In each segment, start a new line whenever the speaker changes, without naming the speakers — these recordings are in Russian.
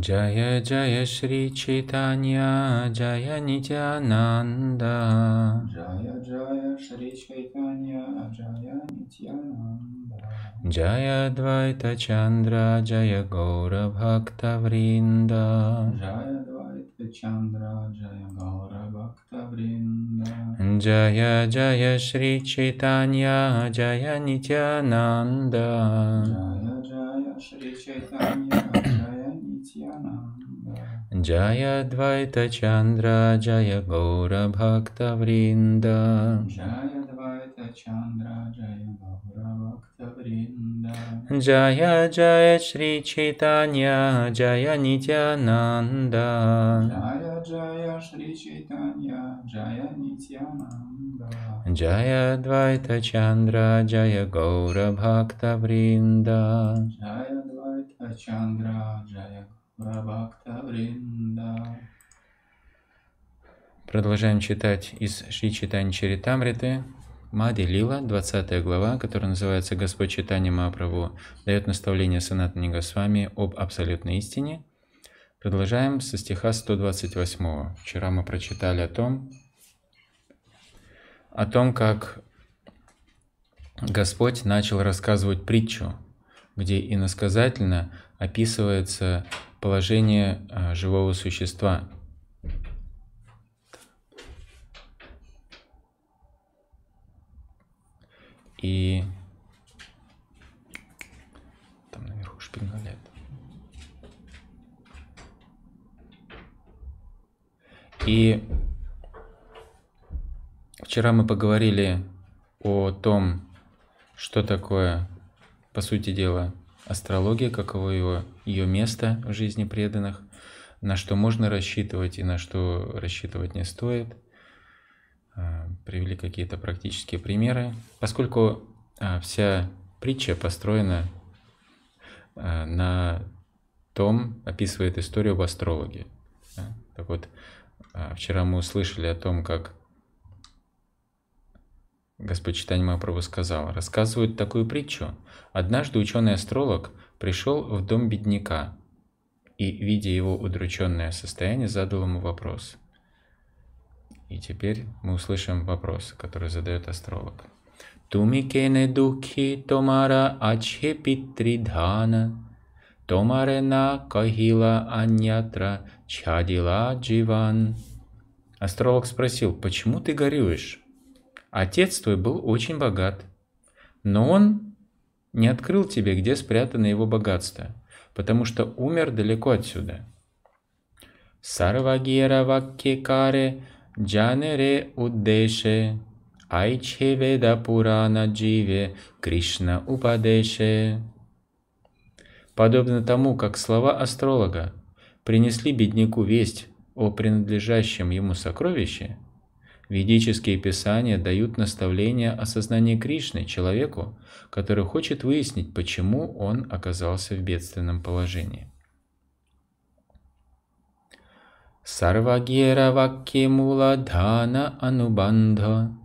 Джая Джая Шри Чайтанья Джая Нитянанда
Джая Джая Шри Чайтанья Джая Нитянанда
Джая Двайта Чандра Джая Гора Бхакта Вринда
Джая Двайта Чандра Джая Гора Бхакта Вринда
Джая Джая Шри Чайтанья Джая Нитянанда
Джая Джая Шри Чайтанья
Jaya Dvaita Chandra Jaya Gaura Bhakta Vrinda
Jaya Dvaita Chandra Jaya Gaura Bhakta Vrinda
Jaya Jaya Shri Chaitanya Jaya Nityananda
Jaya Jaya Shri Chaitanya Jaya Nityananda
Jaya Dvaita Chandra Jaya Gaura Bhakta Vrinda
Jaya Dvaita Chandra Jaya
Продолжаем читать из Шри Читани Чаритамриты. Мади Лила, 20 глава, которая называется «Господь Читани Маправу», дает наставление Санатани Госвами об абсолютной истине. Продолжаем со стиха 128. Вчера мы прочитали о том, о том, как Господь начал рассказывать притчу, где иносказательно описывается положение а, живого существа. И там наверху шпингалет. И вчера мы поговорили о том, что такое, по сути дела, астрология, каково его, ее место в жизни преданных, на что можно рассчитывать и на что рассчитывать не стоит. А, привели какие-то практические примеры. Поскольку а, вся притча построена а, на том, описывает историю в астрологии. Так вот, вчера мы услышали о том, как Господчитань Мапрабу сказал, рассказывают такую притчу. Однажды ученый-астролог пришел в дом бедняка и, видя его удрученное состояние, задал ему вопрос. И теперь мы услышим вопрос, который задает астролог. Туми кене духи томара ачхе питридхана, томаре на кахила аньятра чадила дживан. Астролог спросил, почему ты горюешь? Отец твой был очень богат, но он не открыл тебе, где спрятано его богатство, потому что умер далеко отсюда. Сарвагираваккекаре джанере удеше айчхе веда пурана дживе Кришна упадеше. Подобно тому, как слова астролога принесли бедняку весть о принадлежащем ему сокровище – Ведические писания дают наставление о сознании Кришны человеку, который хочет выяснить, почему он оказался в бедственном положении. Сарвагира ваккимула дхана анубандха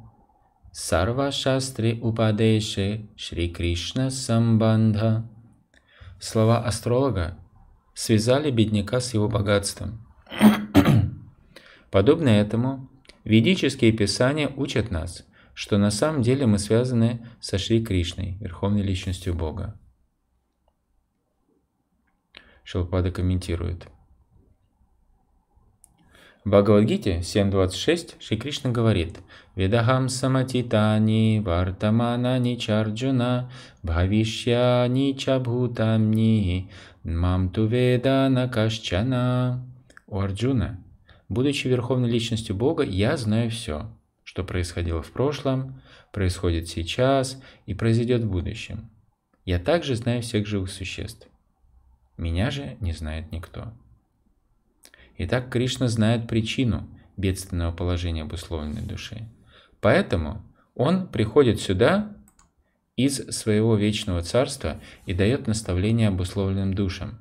Сарва шастри упадеши Шри Кришна самбандха Слова астролога связали бедняка с его богатством. Подобно этому, Ведические писания учат нас, что на самом деле мы связаны со Шри Кришной, Верховной Личностью Бога. Шилпада комментирует. В Бхагавадгите 7.26 Шри Кришна говорит «Ведахам саматитани вартаманани чарджуна бхавишьяни чабхутамни мам ту ведана кашчана». О Арджуна, Будучи верховной личностью Бога, я знаю все, что происходило в прошлом, происходит сейчас и произойдет в будущем. Я также знаю всех живых существ. Меня же не знает никто. Итак, Кришна знает причину бедственного положения обусловленной души. Поэтому он приходит сюда из своего вечного царства и дает наставление обусловленным душам,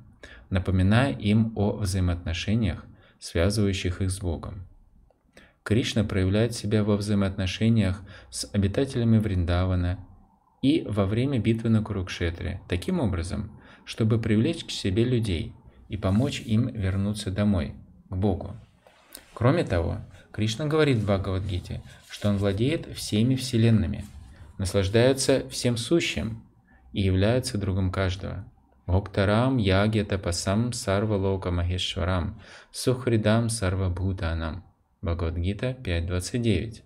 напоминая им о взаимоотношениях связывающих их с Богом. Кришна проявляет себя во взаимоотношениях с обитателями Вриндавана и во время битвы на Курукшетре таким образом, чтобы привлечь к себе людей и помочь им вернуться домой, к Богу. Кроме того, Кришна говорит в Бхагавадгите, что он владеет всеми вселенными, наслаждается всем сущим и является другом каждого. Октарам Ягьятапасам Сарвалока Махешварам Сухридам Сарвабхутанам. Бхагавадгита 5.29.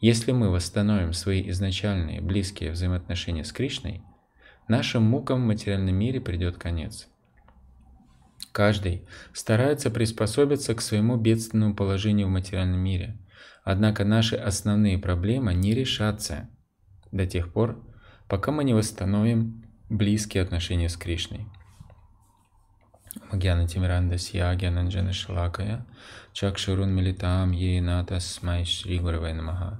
Если мы восстановим свои изначальные близкие взаимоотношения с Кришной, нашим мукам в материальном мире придет конец. Каждый старается приспособиться к своему бедственному положению в материальном мире, однако наши основные проблемы не решатся до тех пор, пока мы не восстановим близкие отношения с Кришной. Магьяна Тимиранда Сьяги Ананджана Шалакая Чакшурун Милитам Ената Смай Шри Гуравай Намаха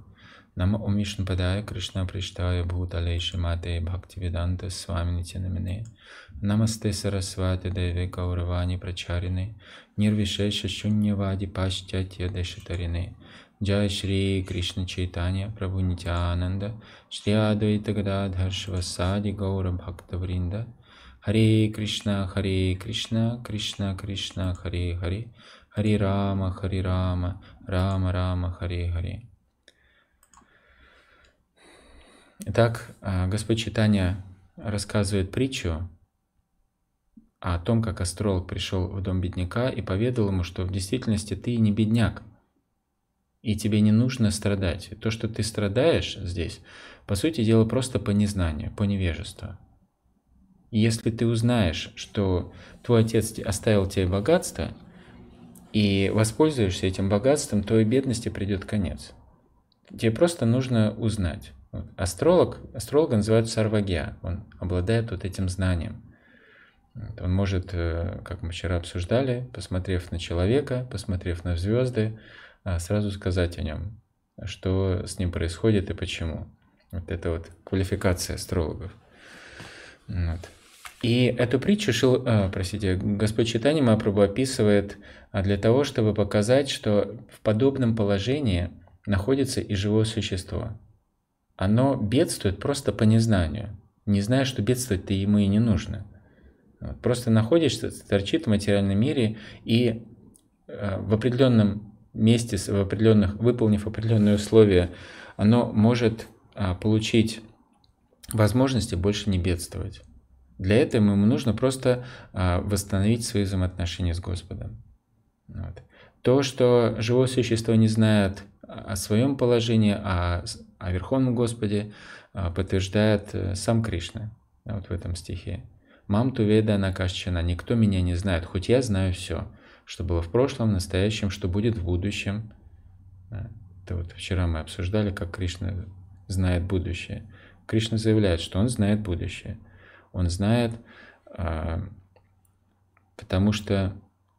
Нама Ом падая, Кришна Приштая Бхуталей Шимате Бхакти Веданта Свамини Тинамине Намасте Сарасвати Деве Гауравани прачарине. Нирвишеша Шуньявади Паштятья Дешатарины जय श्री कृष्ण चैतन्य प्रभु नित्यानंद श्री अद्वैत गदाधर Гаура Бхакта Вринда हरे Кришна हरे Кришна Кришна Кришна हरे हरे हरे Рама हरे Рама Рама Рама हरे हरे Итак, а, Господь Читания рассказывает притчу о том, как астролог пришел в дом бедняка и поведал ему, что в действительности ты не бедняк, и тебе не нужно страдать. То, что ты страдаешь здесь, по сути дела просто по незнанию, по невежеству. И если ты узнаешь, что твой отец оставил тебе богатство, и воспользуешься этим богатством, то и бедности придет конец. Тебе просто нужно узнать. Вот. Астролог, астролога называют сарвагья, он обладает вот этим знанием. Он может, э, как мы вчера обсуждали, посмотрев на человека, посмотрев на звезды, а, сразу сказать о нем, что с ним происходит и почему. Вот это вот квалификация астрологов. Вот. И эту притчу Шил, а, простите, Господь Читани Мапрабу описывает а, для того, чтобы показать, что в подобном положении находится и живое существо. Оно бедствует просто по незнанию, не зная, что бедствовать-то ему и не нужно. Просто находишься, торчит в материальном мире и в определенном месте, в определенных, выполнив определенные условия, оно может а, получить возможности больше не бедствовать. Для этого ему нужно просто а, восстановить свои взаимоотношения с Господом. Вот. То, что живое существо не знает о своем положении, о, а о Верховном Господе, подтверждает э, сам Кришна вот в этом стихе. «Мам туведа накашчина, никто меня не знает, хоть я знаю все» что было в прошлом, в настоящем, что будет в будущем. Э, это вот вчера мы обсуждали, как Кришна знает будущее. Кришна заявляет, что он знает будущее. Он знает, а, потому что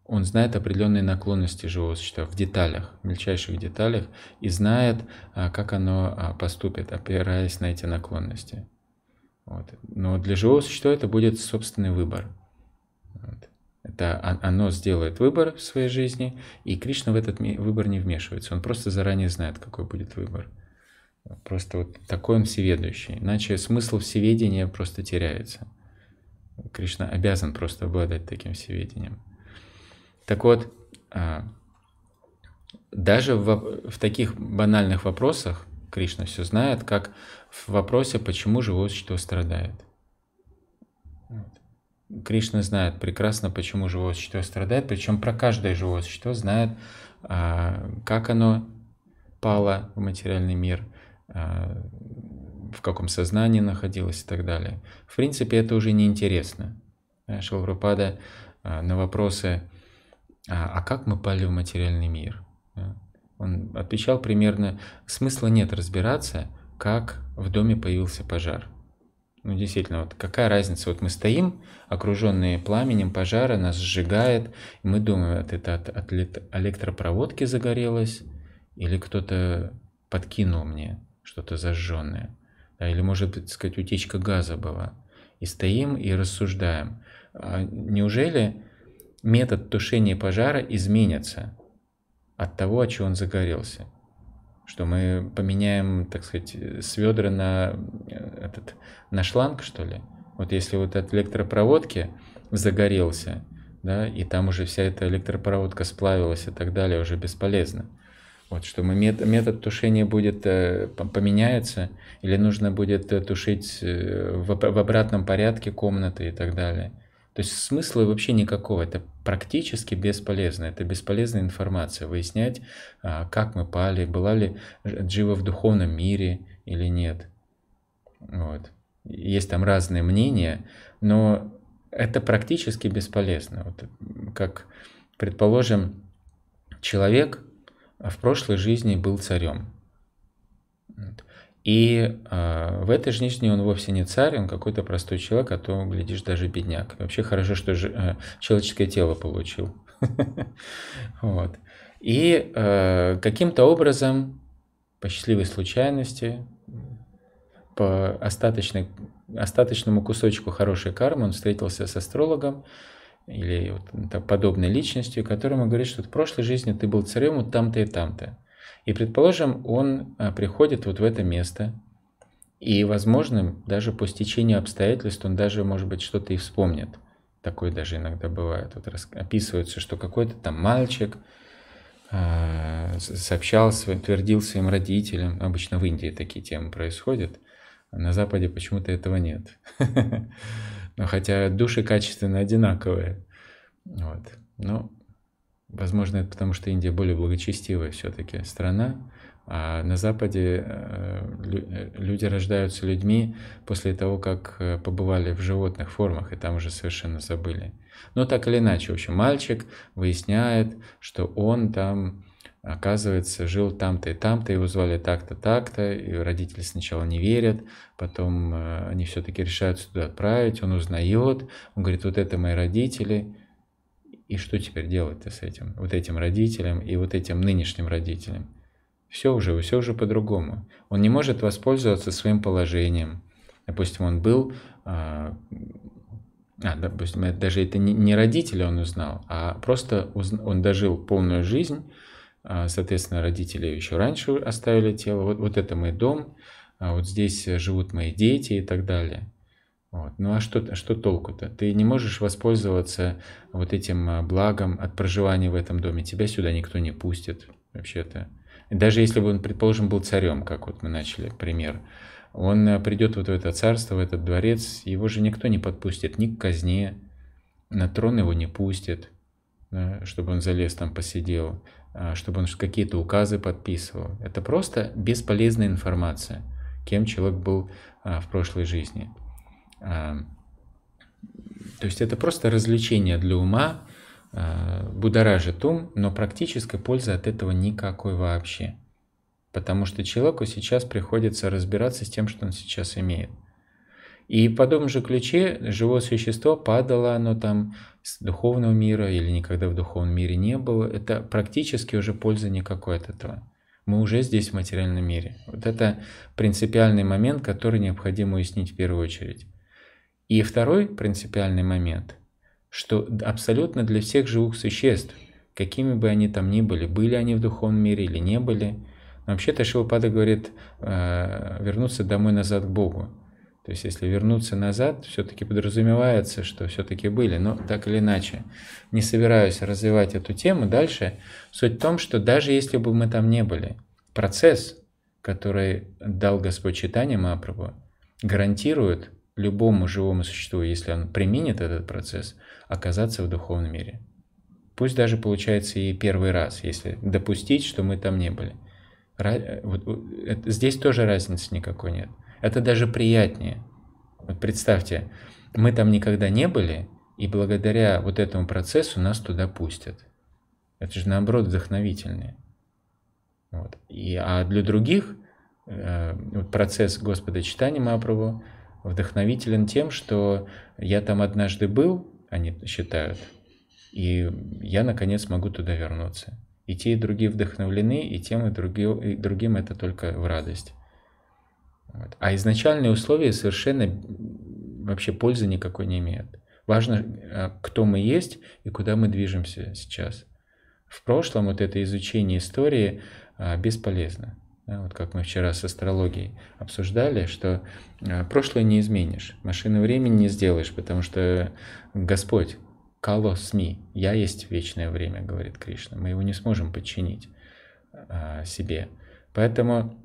он знает определенные наклонности живого существа в деталях, в мельчайших деталях, и знает, а, как оно а, поступит, опираясь на эти наклонности. Вот. Но для живого существа это будет собственный выбор. Вот. Это оно сделает выбор в своей жизни, и Кришна в этот выбор не вмешивается. Он просто заранее знает, какой будет выбор. Просто вот такой он всеведущий. Иначе смысл всеведения просто теряется. Кришна обязан просто обладать таким всеведением. Так вот, а, даже в, в таких банальных вопросах Кришна все знает, как в вопросе, почему живое существо страдает – Кришна знает прекрасно, почему живое существо страдает, причем про каждое живое существо знает, а, как оно пало в материальный мир, а, в каком сознании находилось и так далее. В принципе, это уже неинтересно. Шилрупада а, на вопросы «А как мы пали в материальный мир?» Он отвечал примерно «Смысла нет разбираться, как в доме появился пожар» ну, действительно, вот какая разница? Вот мы стоим, окруженные пламенем пожара, нас сжигает, и мы думаем, вот это от, от электропроводки загорелось, или кто-то подкинул мне что-то зажженное. Да, или, может быть, сказать, утечка газа была. И стоим и рассуждаем. А неужели метод тушения пожара изменится от того, от чего он загорелся? что мы поменяем, так сказать, с ведра на, э, этот, на шланг, что ли. Вот если вот от электропроводки загорелся, да, и там уже вся эта электропроводка сплавилась и так далее, уже бесполезно. Вот, что мы мет, метод тушения будет э, поменяется, или нужно будет тушить э, в, в обратном порядке комнаты и так далее. То есть смысла вообще никакого, это практически бесполезно, это бесполезная информация, выяснять, а, как мы пали, была ли Джива в духовном мире или нет. Вот. Есть там разные мнения, но это практически бесполезно. Вот как, предположим, человек в прошлой жизни был царем. Вот. И э, в этой жизни он вовсе не царь, он какой-то простой человек, а то, глядишь, даже бедняк. Вообще хорошо, что же, э, а, человеческое тело получил. И а, каким-то образом, по счастливой случайности, по остаточному кусочку хорошей кармы он встретился с астрологом или подобной личностью, которому говорит, что в прошлой жизни ты был царем вот там-то и там-то. И, предположим, он а, приходит вот в это место, и, возможно, даже по стечению обстоятельств он даже, может быть, что-то и вспомнит. Такое даже иногда бывает. Вот описывается, что какой-то там мальчик а, сообщал, твердил своим родителям. Обычно в Индии такие темы происходят. А на Западе почему-то этого нет. Но хотя души качественно одинаковые. Вот. Но ну, Возможно, это потому, что Индия более благочестивая все-таки страна, а на Западе э, э, люди рождаются людьми после того, как э, побывали в животных формах, и там уже совершенно забыли. Но так или иначе, в общем, мальчик выясняет, что он там, оказывается, жил там-то и там-то, его звали так-то, так-то, и родители сначала не верят, потом они все-таки решают туда отправить, он узнает, он говорит, вот это мои родители, и что теперь делать-то с этим, вот этим родителем и вот этим нынешним родителем? Все уже, все уже по-другому. Он не может воспользоваться своим положением. Допустим, он был, а, а допустим, даже это не родители он узнал, а просто он дожил полную жизнь, а, соответственно, родители еще раньше оставили тело, вот, вот это мой дом, а вот здесь живут мои дети и так далее. Вот. Ну а что, а что толку-то? Ты не можешь воспользоваться э, вот этим э, благом от проживания в этом доме. Тебя сюда никто не пустит вообще-то. Даже если бы он, предположим, был царем, как вот мы начали пример, он э, придет вот в это царство, в этот дворец, его же никто не подпустит ни к казне, на трон его не пустит, да, чтобы он залез там, посидел, а, чтобы он какие-то указы подписывал. Это просто бесполезная информация, кем человек был а, в прошлой жизни. Эм, то есть это просто развлечение для ума, э, будоражит ум, но практической пользы от этого никакой вообще. Потому что человеку сейчас приходится разбираться с тем, что он сейчас имеет. И по тому же ключе живое существо падало оно там с духовного мира или никогда в духовном мире не было. Это практически уже пользы никакой от этого. Мы уже здесь в материальном мире. Вот это принципиальный момент, который необходимо уяснить в первую очередь. И второй принципиальный момент, что абсолютно для всех живых существ, какими бы они там ни были, были они в духовном мире или не были, вообще-то Шилпада говорит э, вернуться домой назад к Богу. То есть если вернуться назад, все-таки подразумевается, что все-таки были, но так или иначе. Не собираюсь развивать эту тему дальше. Суть в том, что даже если бы мы там не были, процесс, который дал Господь читание Мапрабу, гарантирует любому живому существу, если он применит этот процесс, оказаться в духовном мире. Пусть даже получается и первый раз, если допустить, что мы там не были. Э, здесь тоже разницы никакой нет. Это даже приятнее. Вот представьте, мы там никогда не были, и благодаря вот этому процессу нас туда пустят. Это же наоборот вдохновительнее. Вот. И, а для других э, процесс Господа читания Мапрабу вдохновителен тем, что я там однажды был, они считают, и я, наконец, могу туда вернуться. И те, и другие вдохновлены, и тем, и, други, и другим это только в радость. Вот. А изначальные условия совершенно вообще пользы никакой не имеют. Важно, а, кто мы есть и куда мы движемся сейчас. В прошлом вот это изучение истории а, бесполезно. Вот как мы вчера с астрологией обсуждали, что э, прошлое не изменишь, машины времени не сделаешь, потому что Господь Кало СМИ, я есть вечное время, говорит Кришна, мы его не сможем подчинить а, себе. Поэтому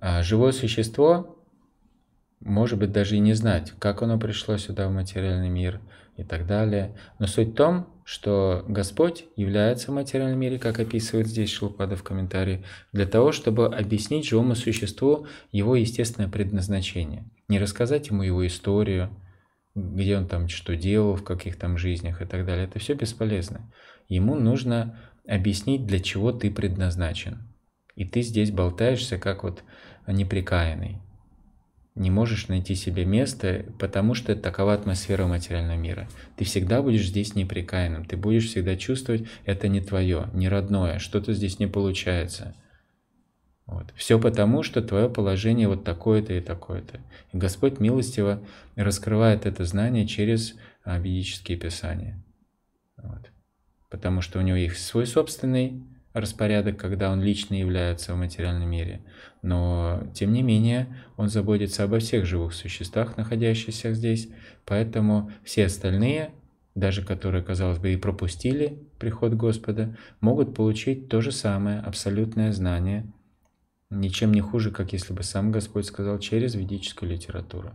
а, живое существо может быть даже и не знать, как оно пришло сюда в материальный мир и так далее. Но суть в том, что Господь является в материальном мире, как описывает здесь Шилпада в комментарии, для того, чтобы объяснить живому существу его естественное предназначение, не рассказать ему его историю, где он там что делал, в каких там жизнях и так далее. Это все бесполезно. Ему нужно объяснить, для чего ты предназначен. И ты здесь болтаешься, как вот неприкаянный не можешь найти себе место, потому что это такова атмосфера материального мира. Ты всегда будешь здесь неприкаянным, ты будешь всегда чувствовать, это не твое, не родное, что-то здесь не получается. Вот. Все потому, что твое положение вот такое-то и такое-то. И Господь милостиво раскрывает это знание через а, ведические писания. Вот. Потому что у него есть свой собственный распорядок, когда он лично является в материальном мире, но тем не менее он заботится обо всех живых существах, находящихся здесь, поэтому все остальные, даже которые, казалось бы, и пропустили приход Господа, могут получить то же самое абсолютное знание, ничем не хуже, как если бы сам Господь сказал через ведическую литературу.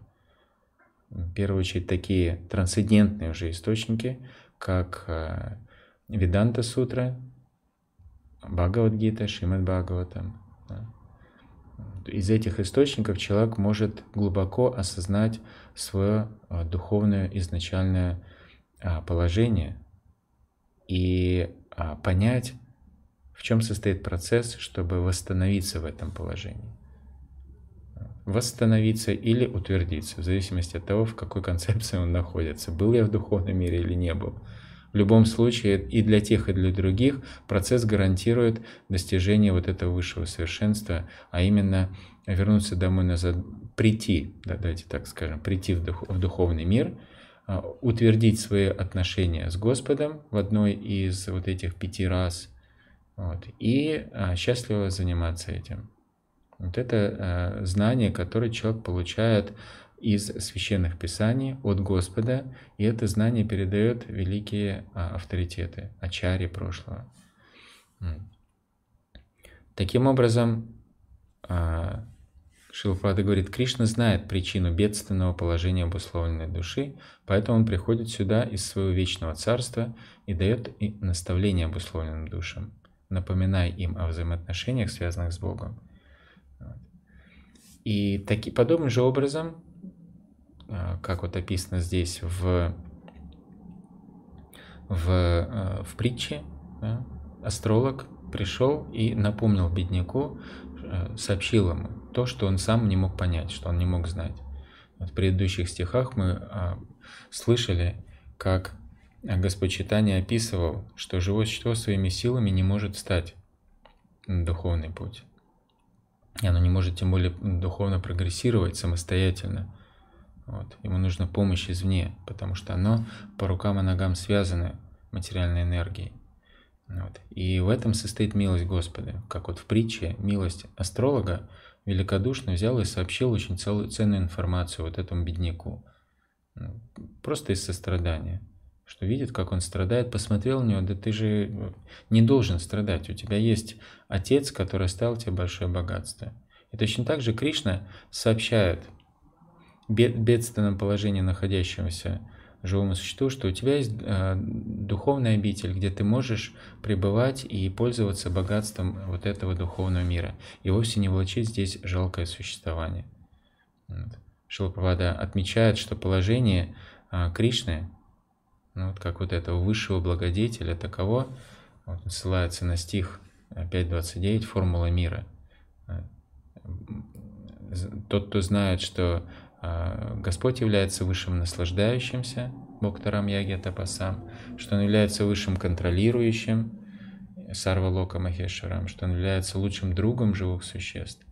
В первую очередь такие трансцендентные уже источники, как э, Веданта Сутра, Бхагавадгита, Шримад Бхагаватам. Из этих источников человек может глубоко осознать свое а, духовное изначальное а, положение и а, понять, в чем состоит процесс, чтобы восстановиться в этом положении. Восстановиться или утвердиться, в зависимости от того, в какой концепции он находится. Был я в духовном мире или не был. В любом случае и для тех, и для других процесс гарантирует достижение вот этого высшего совершенства, а именно вернуться домой назад, прийти, да, давайте так скажем, прийти в, дух, в духовный мир, а, утвердить свои отношения с Господом в одной из вот этих пяти раз вот, и а, счастливо заниматься этим. Вот это а, знание, которое человек получает из священных писаний от Господа, и это знание передает великие а, авторитеты, ачари прошлого. Таким образом, а, Шилпада говорит, Кришна знает причину бедственного положения обусловленной души, поэтому он приходит сюда из своего вечного царства и дает наставление обусловленным душам, напоминая им о взаимоотношениях, связанных с Богом. И таки, подобным же образом Э, как вот описано здесь в, в, э, в притче, да, астролог пришел и напомнил бедняку, э, сообщил ему то, что он сам не мог понять, что он не мог знать. Вот в предыдущих стихах мы слышали, как Господь Читание описывал, что живое существо своими силами не может стать на духовный путь. И оно не может тем более духовно прогрессировать самостоятельно. Вот. Ему нужна помощь извне, потому что оно по рукам и ногам связано материальной энергией. Вот. И в этом состоит милость Господа. Как вот в притче, милость астролога великодушно взял и сообщил очень целую, ценную информацию вот этому бедняку. Ну, просто из сострадания. Что видит, как он страдает, посмотрел на него, да ты же э, не должен страдать. У тебя есть отец, который оставил тебе большое богатство. И точно так же Кришна сообщает – бедственном положении находящегося живому существу, что у тебя есть э, духовный обитель, где ты можешь пребывать и пользоваться богатством вот этого духовного мира, и вовсе не влачить здесь жалкое существование. Вот. отмечает, что положение э, Кришны, ну, вот как вот этого высшего благодетеля, таково, вот, ссылается на стих 5.29 э, «Формула мира». Тот, кто знает, что а, Господь является высшим наслаждающимся, Бог Тарамьяги Тапасам, что Он является высшим контролирующим, Сарвалока Махешарам, что Он является лучшим другом живых существ,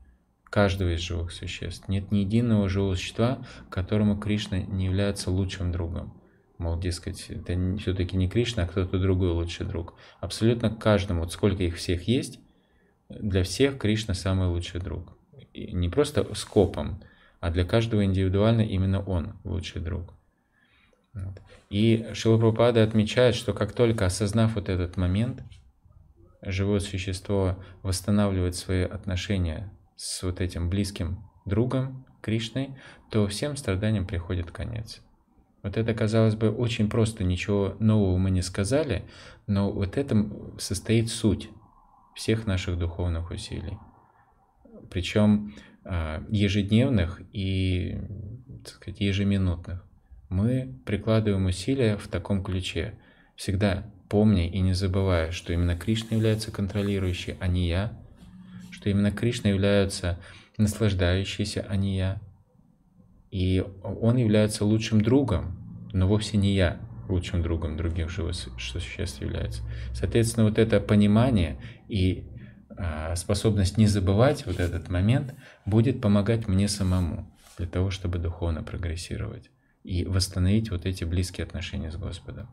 каждого из живых существ. Нет ни единого живого существа, которому Кришна не является лучшим другом. Мол, дескать, это все-таки не Кришна, а кто-то другой лучший друг. Абсолютно каждому, вот сколько их всех есть, для всех Кришна самый лучший друг. И не просто скопом, а для каждого индивидуально именно он лучший друг. Вот. И Шилапрапада отмечает, что как только осознав вот этот момент, живое существо восстанавливает свои отношения с вот этим близким другом Кришной, то всем страданиям приходит конец. Вот это, казалось бы, очень просто, ничего нового мы не сказали, но вот это состоит суть всех наших духовных усилий. Причем а, ежедневных и так сказать, ежеминутных. Мы прикладываем усилия в таком ключе. Всегда помни и не забывая, что именно Кришна является контролирующей, а не я, что именно Кришна является наслаждающийся, а не я. И он является лучшим другом, но вовсе не я лучшим другом других живых существ является. Соответственно, вот это понимание и Э, способность не забывать вот этот момент будет помогать мне самому для того, чтобы духовно прогрессировать и восстановить вот эти близкие отношения с Господом.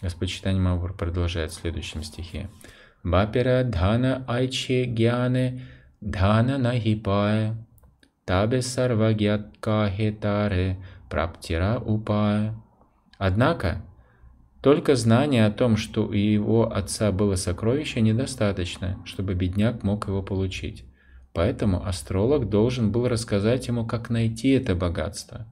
Господь Читание Мавур продолжает в следующем стихе. Бапера дхана айче гьяне дхана нахипая табе сарвагят кахетаре праптира упая. Однако, только знание о том, что у его отца было сокровище, недостаточно, чтобы бедняк мог его получить. Поэтому астролог должен был рассказать ему, как найти это богатство.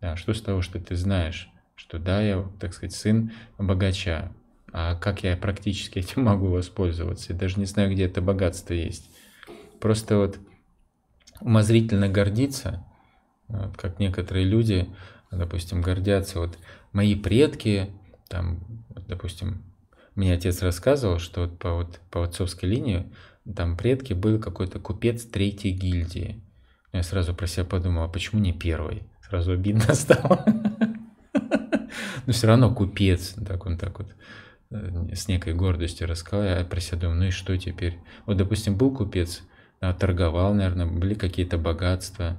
Да, что с того, что ты знаешь, что да, я, так сказать, сын богача, а как я практически этим могу воспользоваться? Я даже не знаю, где это богатство есть. Просто вот умозрительно гордиться, вот как некоторые люди, допустим, гордятся, вот мои предки там, допустим, мне отец рассказывал, что вот по, вот, по отцовской линии там предки был какой-то купец третьей гильдии. Я сразу про себя подумал, а почему не первый? Сразу обидно стало. Но все равно купец, так он так вот э, с некой гордостью рассказал, я про себя думаю, ну и что теперь? Вот, допустим, был купец, а, торговал, наверное, были какие-то богатства,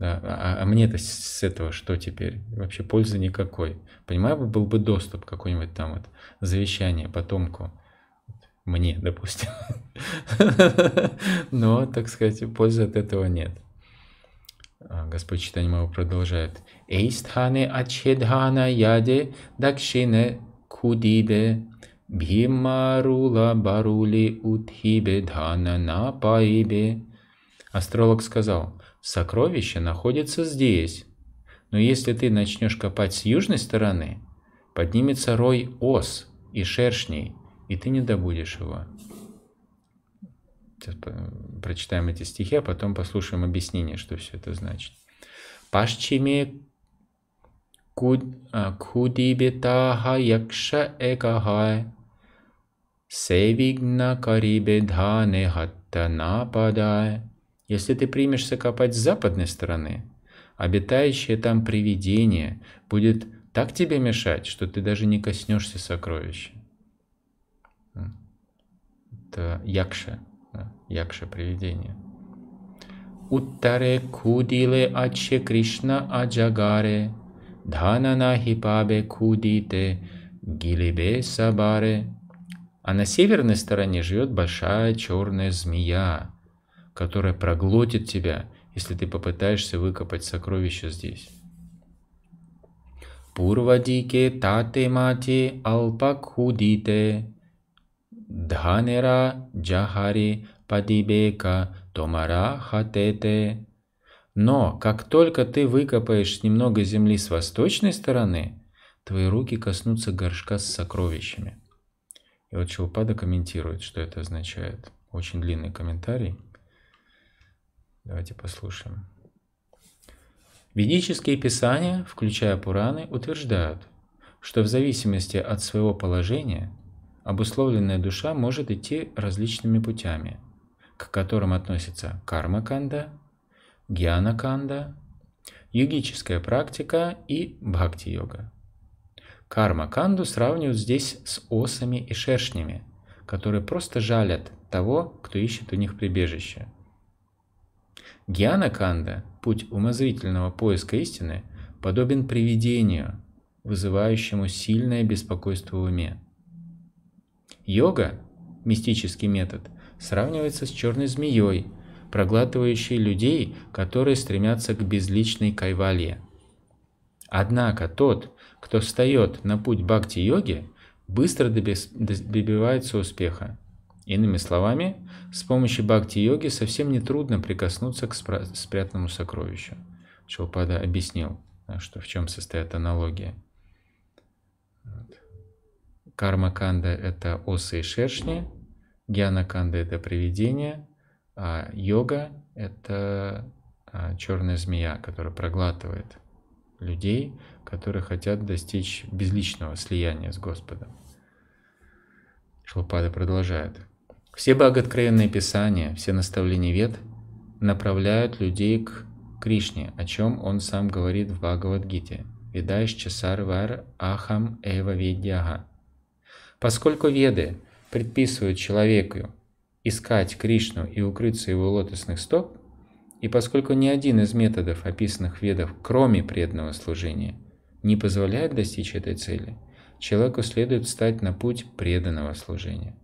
да, а, а мне-то с этого что теперь? Вообще пользы никакой. Понимаю, был бы доступ какой-нибудь там вот, завещание потомку. Мне, допустим. Но, так сказать, пользы от этого нет. А, Господь читание моего продолжает. Эйстхане ачедхана яде дакшине кудибе бхимарула барули утхибе дхана напаибе. Астролог сказал – Сокровище находится здесь. Но если ты начнешь копать с южной стороны, поднимется рой ос и шершней, и ты не добудешь его. Сейчас прочитаем эти стихи, а потом послушаем объяснение, что все это значит. Пашчиме а, кудибитаха якша экахай севигна карибедхане хаттанападай если ты примешься копать с западной стороны, обитающее там привидение будет так тебе мешать, что ты даже не коснешься сокровища. Это якша, якша привидение. Уттаре кудиле аче Кришна аджагаре, дхананахи пабе кудите, гилибе сабаре. А на северной стороне живет большая черная змея, которая проглотит тебя, если ты попытаешься выкопать сокровища здесь. Пурвадике тате мате алпакхудите дханера джахари падибека томара хатете. Но как только ты выкопаешь немного земли с восточной стороны, твои руки коснутся горшка с сокровищами. И вот Чаупада комментирует, что это означает. Очень длинный комментарий – Давайте послушаем. Ведические писания, включая Пураны, утверждают, что в зависимости от своего положения обусловленная душа может идти различными путями, к которым относятся карма-канда, гьяна-канда, йогическая практика и бхакти-йога. Карма-канду сравнивают здесь с осами и шершнями, которые просто жалят того, кто ищет у них прибежище – Гьяна Канда, путь умозрительного поиска истины, подобен привидению, вызывающему сильное беспокойство в уме. Йога, мистический метод, сравнивается с черной змеей, проглатывающей людей, которые стремятся к безличной кайвалье. Однако тот, кто встает на путь бхакти-йоги, быстро добивается успеха – Иными словами, с помощью бхакти-йоги совсем не трудно прикоснуться к спрятанному сокровищу. Шилпада объяснил, э, что в чем состоит аналогия. Карма-канда – это осы и шершни, гьяна-канда – это привидение, а йога – это э, черная змея, которая проглатывает людей, которые хотят достичь безличного слияния с Господом. Шилпада продолжает – все богооткровенные писания, все наставления вед направляют людей к Кришне, о чем он сам говорит в Бхагавадгите. Видаешь часар вар ахам эва видяга. Поскольку веды предписывают человеку искать Кришну и укрыться его лотосных стоп, и поскольку ни один из методов, описанных в ведах, кроме преданного служения, не позволяет достичь этой цели, человеку следует встать на путь преданного служения.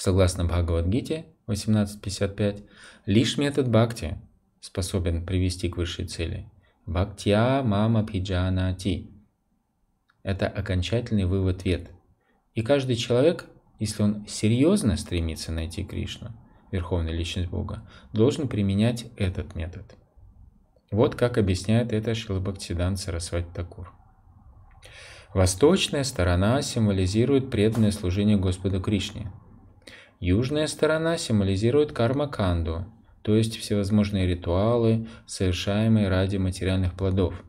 Согласно Бхагавадгите 18.55, лишь метод бхакти способен привести к высшей цели. Бхактия мама пиджанати. Это окончательный вывод-вет. И каждый человек, если он серьезно стремится найти Кришну, Верховную Личность Бога, должен применять этот метод. Вот как объясняет это Шилабхактидан Сарасвати Такур. Восточная сторона символизирует преданное служение Господу Кришне, Южная сторона символизирует карма-канду, то есть всевозможные ритуалы, совершаемые ради материальных плодов.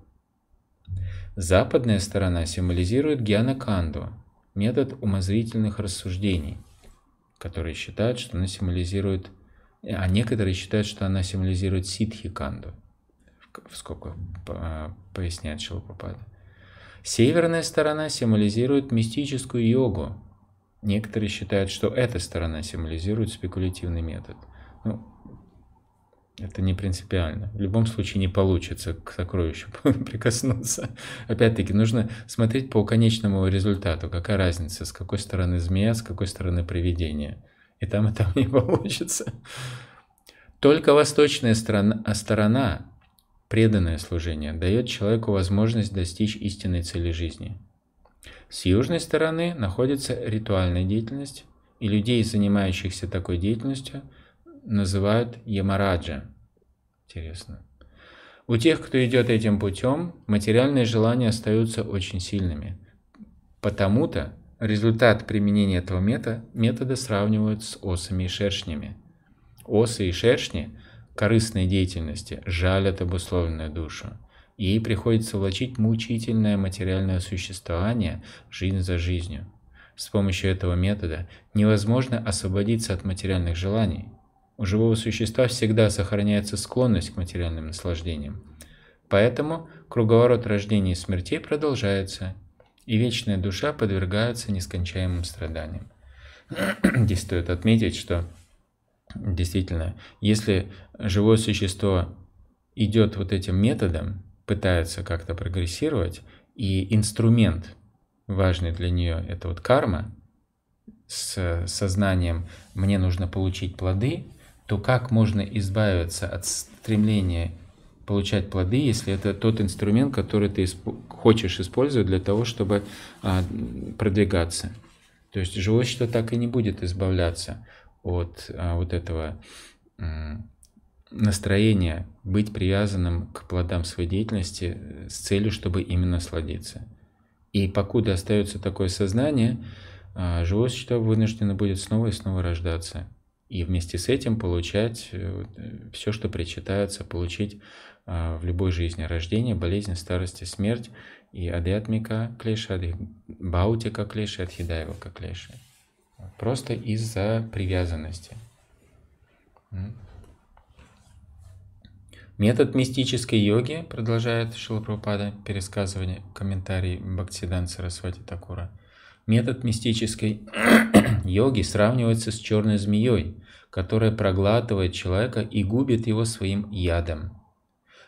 Западная сторона символизирует гьяна-канду, метод умозрительных рассуждений, которые считают, что она символизирует, а некоторые считают, что она символизирует ситхи-канду, в скобках поясняет Шилпапада. Северная сторона символизирует мистическую йогу, Некоторые считают, что эта сторона символизирует спекулятивный метод. Ну, это не принципиально. В любом случае не получится к сокровищу прикоснуться. Опять-таки нужно смотреть по конечному результату. Какая разница, с какой стороны змея, с какой стороны привидение. И там, и там не получится. Только восточная сторона, а сторона преданное служение дает человеку возможность достичь истинной цели жизни – с южной стороны находится ритуальная деятельность, и людей, занимающихся такой деятельностью, называют ямараджа. Интересно. У тех, кто идет этим путем, материальные желания остаются очень сильными. Потому-то результат применения этого метода сравнивают с осами и шершнями. Осы и шершни корыстной деятельности жалят обусловленную душу – ей приходится влачить мучительное материальное существование жизнь за жизнью. С помощью этого метода невозможно освободиться от материальных желаний. У живого существа всегда сохраняется склонность к материальным наслаждениям. Поэтому круговорот рождения и смерти продолжается, и вечная душа подвергается нескончаемым страданиям. Здесь стоит отметить, что действительно, если живое существо идет вот этим методом, пытается как-то прогрессировать, и инструмент важный для нее – это вот карма, с сознанием «мне нужно получить плоды», то как можно избавиться от стремления получать плоды, если это тот инструмент, который ты исп- хочешь использовать для того, чтобы а, продвигаться. То есть животное так и не будет избавляться от а, вот этого настроение быть привязанным к плодам своей деятельности э, с целью, чтобы именно насладиться. И покуда остается такое сознание, а, живое существо вынуждено будет снова и снова рождаться. И вместе с этим получать э, э, все, что причитается, получить а, в любой жизни рождение, болезнь, старость и смерть, и адиатмика клеша, баутика клеша, адхидаева клеша. Просто из-за привязанности. Метод мистической йоги, продолжает Шилапрапада пересказывание комментарий Бхактидан Сарасвати Такура, метод мистической йоги сравнивается с черной змеей, которая проглатывает человека и губит его своим ядом.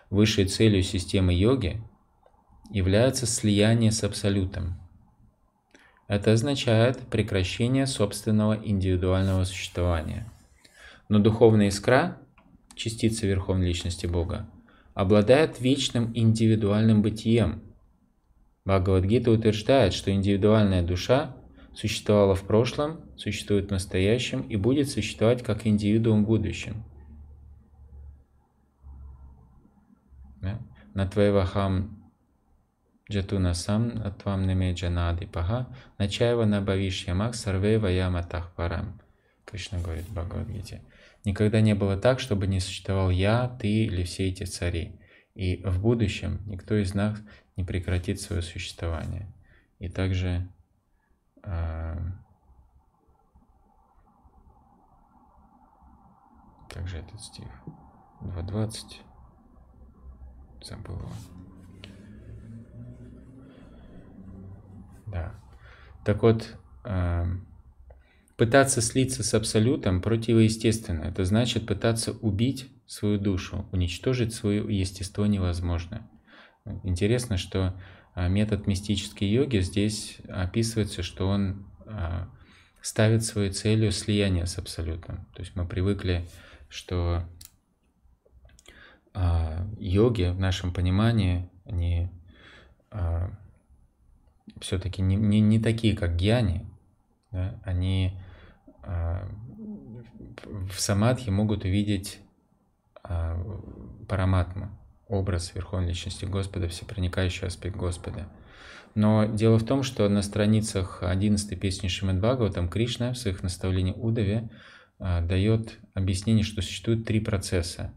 Высшей целью системы йоги является слияние с Абсолютом. Это означает прекращение собственного индивидуального существования. Но духовная искра частица верховной личности Бога, обладает вечным индивидуальным бытием. Бхагавадгита утверждает, что индивидуальная душа существовала в прошлом, существует в настоящем и будет существовать как индивидуум в будущем. Да? Натвайвахам джатуна сам а твам неме джанади паха начаева набавиш ямах сарвева яматах парам. Кришна говорит в Бхагавадгите. Никогда не было так, чтобы не существовал я, ты или все эти цари. И в будущем никто из нас не прекратит свое существование. И также э, также этот стих 2.20 забыл его. Да. Так вот, э, Пытаться слиться с Абсолютом противоестественно. Это значит пытаться убить свою душу, уничтожить свое естество невозможно. Интересно, что а, метод мистической йоги здесь описывается, что он а, ставит свою целью слияние с Абсолютом. То есть мы привыкли, что а, йоги в нашем понимании, они все-таки не, не, не такие, как гьяни, да? они в самадхи могут увидеть а, параматму, образ Верховной Личности Господа, всепроникающий аспект Господа. Но дело в том, что на страницах 11 песни Шримад там Кришна в своих наставлениях Удаве а, дает объяснение, что существует три процесса.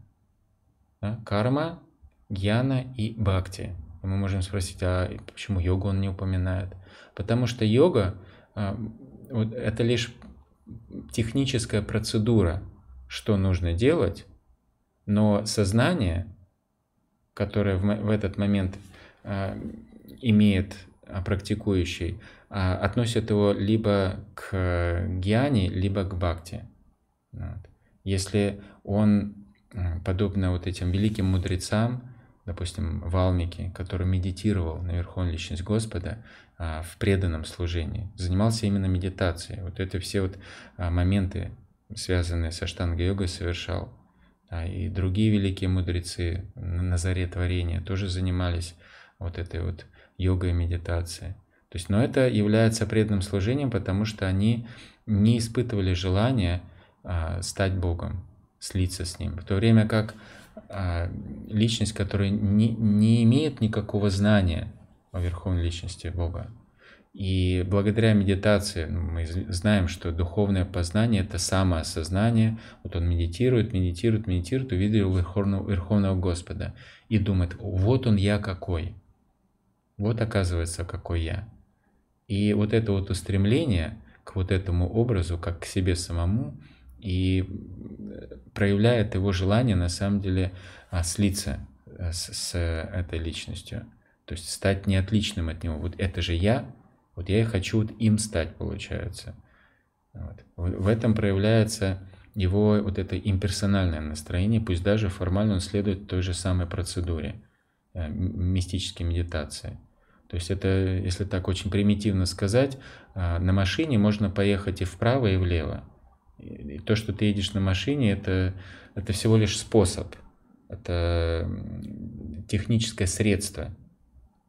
Да? Карма, гьяна и бхакти. И мы можем спросить, а почему йогу он не упоминает? Потому что йога а, вот это лишь техническая процедура, что нужно делать, но сознание, которое в, этот момент а, имеет а, практикующий, а, относит его либо к гьяне, либо к бхакти. Если он, подобно вот этим великим мудрецам, допустим, Валмики, который медитировал наверху он личность Господа а, в преданном служении, занимался именно медитацией. Вот это все вот а, моменты, связанные со штанга-йогой, совершал. А, и другие великие мудрецы на заре творения тоже занимались вот этой вот йогой и медитацией. То есть, но это является преданным служением, потому что они не испытывали желания стать Богом, слиться с Ним. В то время как а, личность, которая не, не имеет никакого знания о Верховной Личности Бога. И благодаря медитации ну, мы знаем, что духовное познание – это самоосознание. Вот он медитирует, медитирует, медитирует, увидел Верховного, Верховного Господа и думает, вот он я какой. Вот оказывается, какой я. И вот это вот устремление к вот этому образу, как к себе самому – и э, проявляет его желание на самом деле а, слиться э, с, с этой личностью, то есть стать неотличным от него. Вот это же я, вот я и хочу вот им стать, получается. Вот. В этом проявляется его вот это имперсональное настроение, пусть даже формально он следует той же самой процедуре э, мистической медитации. То есть это, если так очень примитивно сказать, а, на машине можно поехать и вправо, и влево. И то, что ты едешь на машине, это, это всего лишь способ, это техническое средство.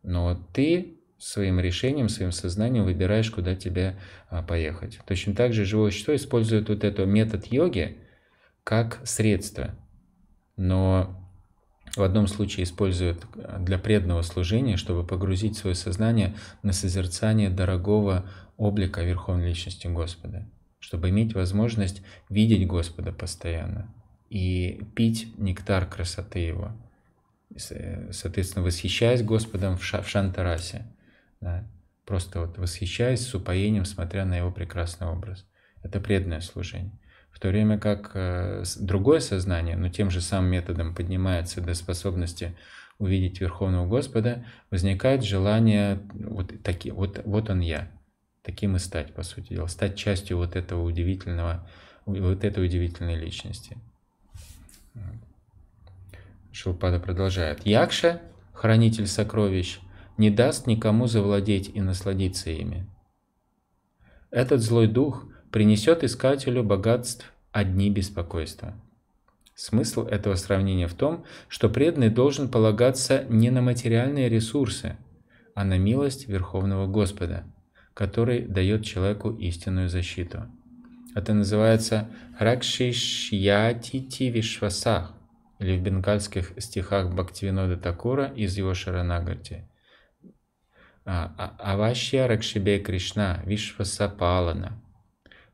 Но ты своим решением, своим сознанием выбираешь, куда тебе а, поехать. Точно так же живое существо использует вот этот метод йоги как средство. Но в одном случае используют для преданного служения, чтобы погрузить свое сознание на созерцание дорогого облика Верховной Личности Господа чтобы иметь возможность видеть Господа постоянно и пить нектар красоты Его, э, соответственно, восхищаясь Господом в, ша в Шантарасе, да, просто вот восхищаясь с упоением, смотря на Его прекрасный образ. Это преданное служение. В то время как э, другое сознание, но тем же самым методом поднимается до способности увидеть Верховного Господа, возникает желание вот, таки, вот, вот он я, таким и стать, по сути дела, стать частью вот этого удивительного, вот этой удивительной личности. Шилпада продолжает. Якша, хранитель сокровищ, не даст никому завладеть и насладиться ими. Этот злой дух принесет искателю богатств одни беспокойства. Смысл этого сравнения в том, что преданный должен полагаться не на материальные ресурсы, а на милость Верховного Господа – который дает человеку истинную защиту. Это называется Ракшишьятити Вишвасах, или в бенгальских стихах Бхактивинода Такура из его Шаранагарти. Авашья а, Ракшибе Кришна Вишвасапалана.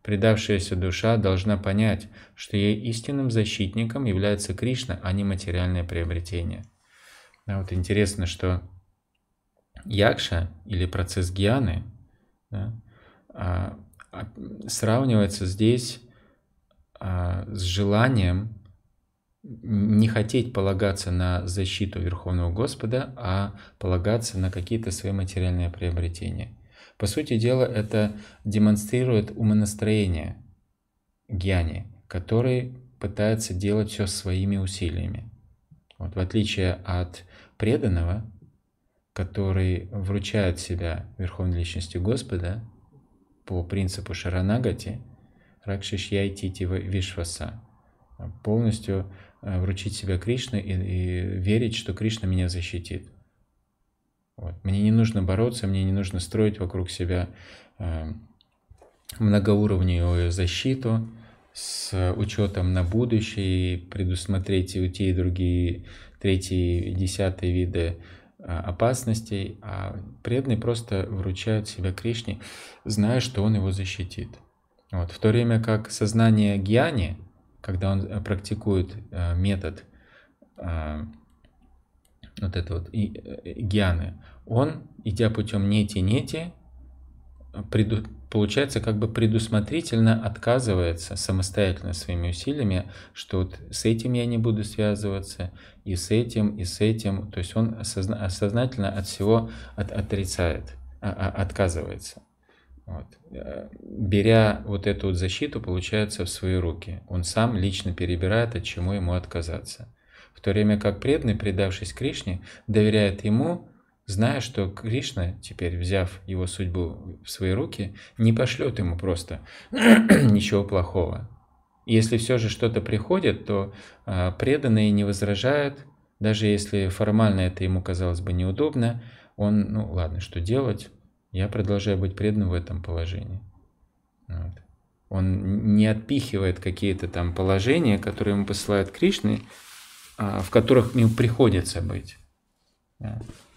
Предавшаяся душа должна понять, что ей истинным защитником является Кришна, а не материальное приобретение. Да, вот интересно, что Якша или процесс гианы да, а, а, сравнивается здесь а, с желанием не хотеть полагаться на защиту Верховного Господа, а полагаться на какие-то свои материальные приобретения. По сути дела, это демонстрирует умонастроение гьяни, который пытается делать все своими усилиями. Вот, в отличие от преданного, который вручает себя Верховной Личности Господа по принципу Шаранагати, Ракшиш Яйтити Вишваса, полностью э, вручить себя Кришне и, и верить, что Кришна меня защитит. Вот. Мне не нужно бороться, мне не нужно строить вокруг себя э, многоуровневую защиту с учетом на будущее, и предусмотреть и те, и другие, третьи, десятые виды а, опасностей, а преданный просто вручает себя Кришне, зная, что он его защитит. Вот. В то время как сознание гьяни, когда он э, практикует э, метод а, вот это вот э, гьяны, он, идя путем нети-нети, получается, как бы предусмотрительно отказывается самостоятельно своими усилиями, что вот с этим я не буду связываться, и с этим, и с этим. То есть он осозна- сознательно от всего от- отрицает, а- а- отказывается. Вот. Э, беря вот эту вот защиту, получается, в свои руки. Он сам лично перебирает, от чему ему отказаться. В то время как преданный, предавшись Кришне, доверяет ему, зная, что Кришна, теперь взяв его судьбу в свои руки, не пошлет ему просто ничего плохого. И если все же что-то приходит, то а, преданные не возражают, даже если формально это ему казалось бы неудобно, он, ну ладно, что делать, я продолжаю быть преданным в этом положении. Вот. Он не отпихивает какие-то там положения, которые ему посылает Кришны, а, в которых ему приходится быть.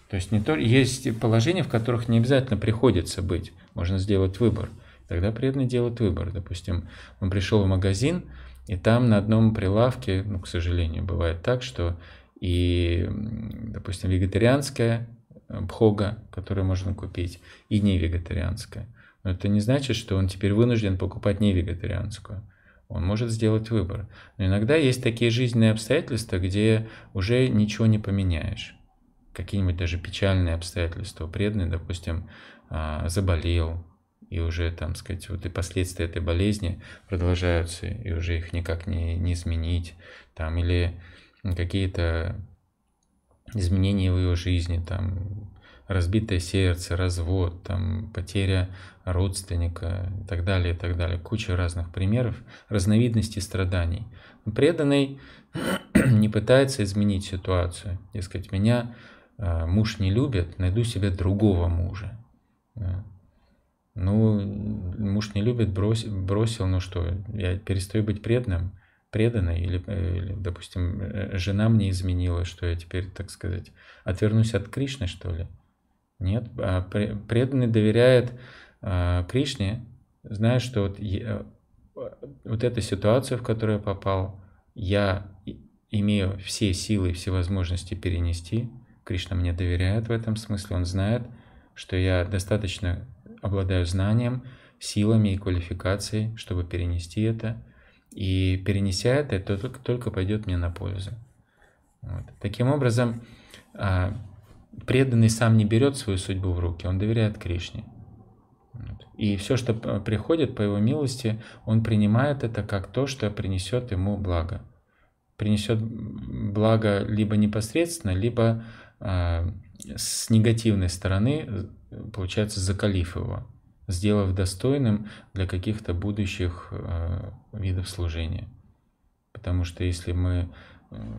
То есть не то есть положения, в которых не обязательно приходится быть, можно сделать выбор. Тогда преданный делает выбор. Допустим, он пришел в магазин, и там на одном прилавке, ну, к сожалению, бывает так, что и, допустим, вегетарианская э, бхога, которую можно купить, и не вегетарианская. Но это не значит, что он теперь вынужден покупать не вегетарианскую. Он может сделать выбор. Но иногда есть такие жизненные обстоятельства, где уже ничего не поменяешь какие-нибудь даже печальные обстоятельства. Преданный, допустим, а, заболел, и уже, там, сказать, вот и последствия этой болезни продолжаются, и уже их никак не, не изменить, там, или какие-то изменения в его жизни, там, разбитое сердце, развод, там, потеря родственника и так далее, и так далее. Куча разных примеров, разновидностей страданий. Преданный не пытается изменить ситуацию. Дескать, меня Э, муж не любит, найду себе другого мужа. Э, ну, муж не любит, брось, бросил, ну что, я перестаю быть преданным, преданной, или, э, или, допустим, жена мне изменила, что я теперь, так сказать, отвернусь от Кришны, что ли? Нет, а преданный доверяет Кришне, зная, что вот, вот эта ситуация, в которую я попал, я имею все силы и все возможности перенести – Кришна мне доверяет в этом смысле, он знает, что я достаточно обладаю знанием, силами и квалификацией, чтобы перенести это. И перенеся это, это только, пойдет мне на пользу. Вот. Таким образом, а, преданный сам не берет свою судьбу в руки, он доверяет Кришне. Вот. И все, что приходит по его милости, он принимает это как то, что принесет ему благо. Принесет благо либо непосредственно, либо Э, с негативной стороны, получается, закалив его, сделав достойным для каких-то будущих э, видов служения. Потому что если мы, э,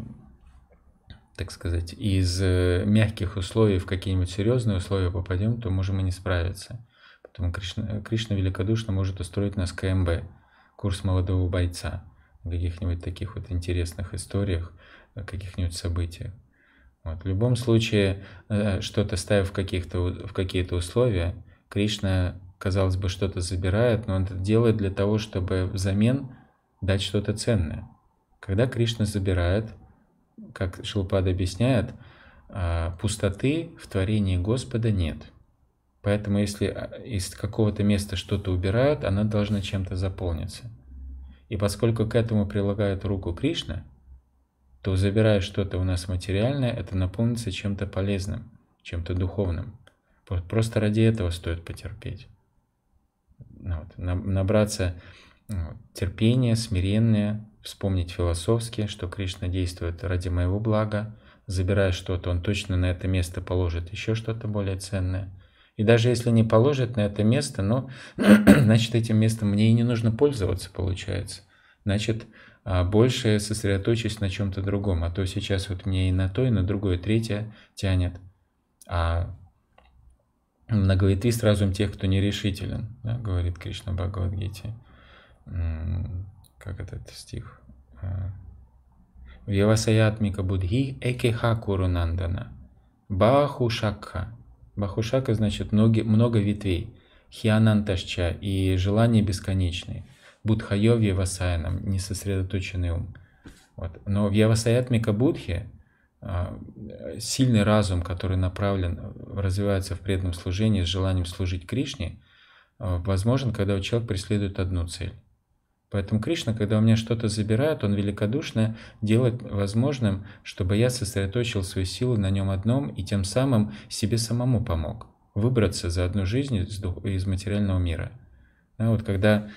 так сказать, из мягких условий в какие-нибудь серьезные условия попадем, то можем и не справиться. Поэтому Кришна, Кришна великодушно может устроить нас КМБ, курс молодого бойца, в каких-нибудь таких вот интересных историях, каких-нибудь событиях. Вот, в любом случае, э, э, что-то ставив в, каких-то, в какие-то условия, Кришна, казалось бы, что-то забирает, но он это делает для того, чтобы взамен дать что-то ценное. Когда Кришна забирает, как Шилпад объясняет, а, пустоты в творении Господа нет. Поэтому если а, из какого-то места что-то убирают, она должна чем-то заполниться. И поскольку к этому прилагает руку Кришна – то, забирая что-то у нас материальное, это наполнится чем-то полезным, чем-то духовным. Просто ради этого стоит потерпеть. Ну вот, набраться ну терпения, смирения, вспомнить философски, что Кришна действует ради моего блага, забирая что-то, он точно на это место положит еще что-то более ценное. И даже если не положит на это место, ну, значит, этим местом мне и не нужно пользоваться, получается. Значит, а больше сосредоточусь на чем-то другом. А то сейчас вот мне и на то, и на другое, третье тянет. А многоветвист разум тех, кто нерешителен, да, говорит Кришна Бхагавадгите. Как этот стих? А, Вьявасаятмика Будхи Экеха Курунандана. Бахушакха. Бахушака значит много, много ветвей. Хиананташча и желание бесконечное будхайо в явасаянам, несосредоточенный ум. Вот. Но в явасаятмика будхи а, сильный разум, который направлен, развивается в преданном служении с желанием служить Кришне, а, возможен, когда человек преследует одну цель. Поэтому Кришна, когда у меня что-то забирает, он великодушно делает возможным, чтобы я сосредоточил свои силы на нем одном и тем самым себе самому помог выбраться за одну жизнь из, материального мира. Да, вот когда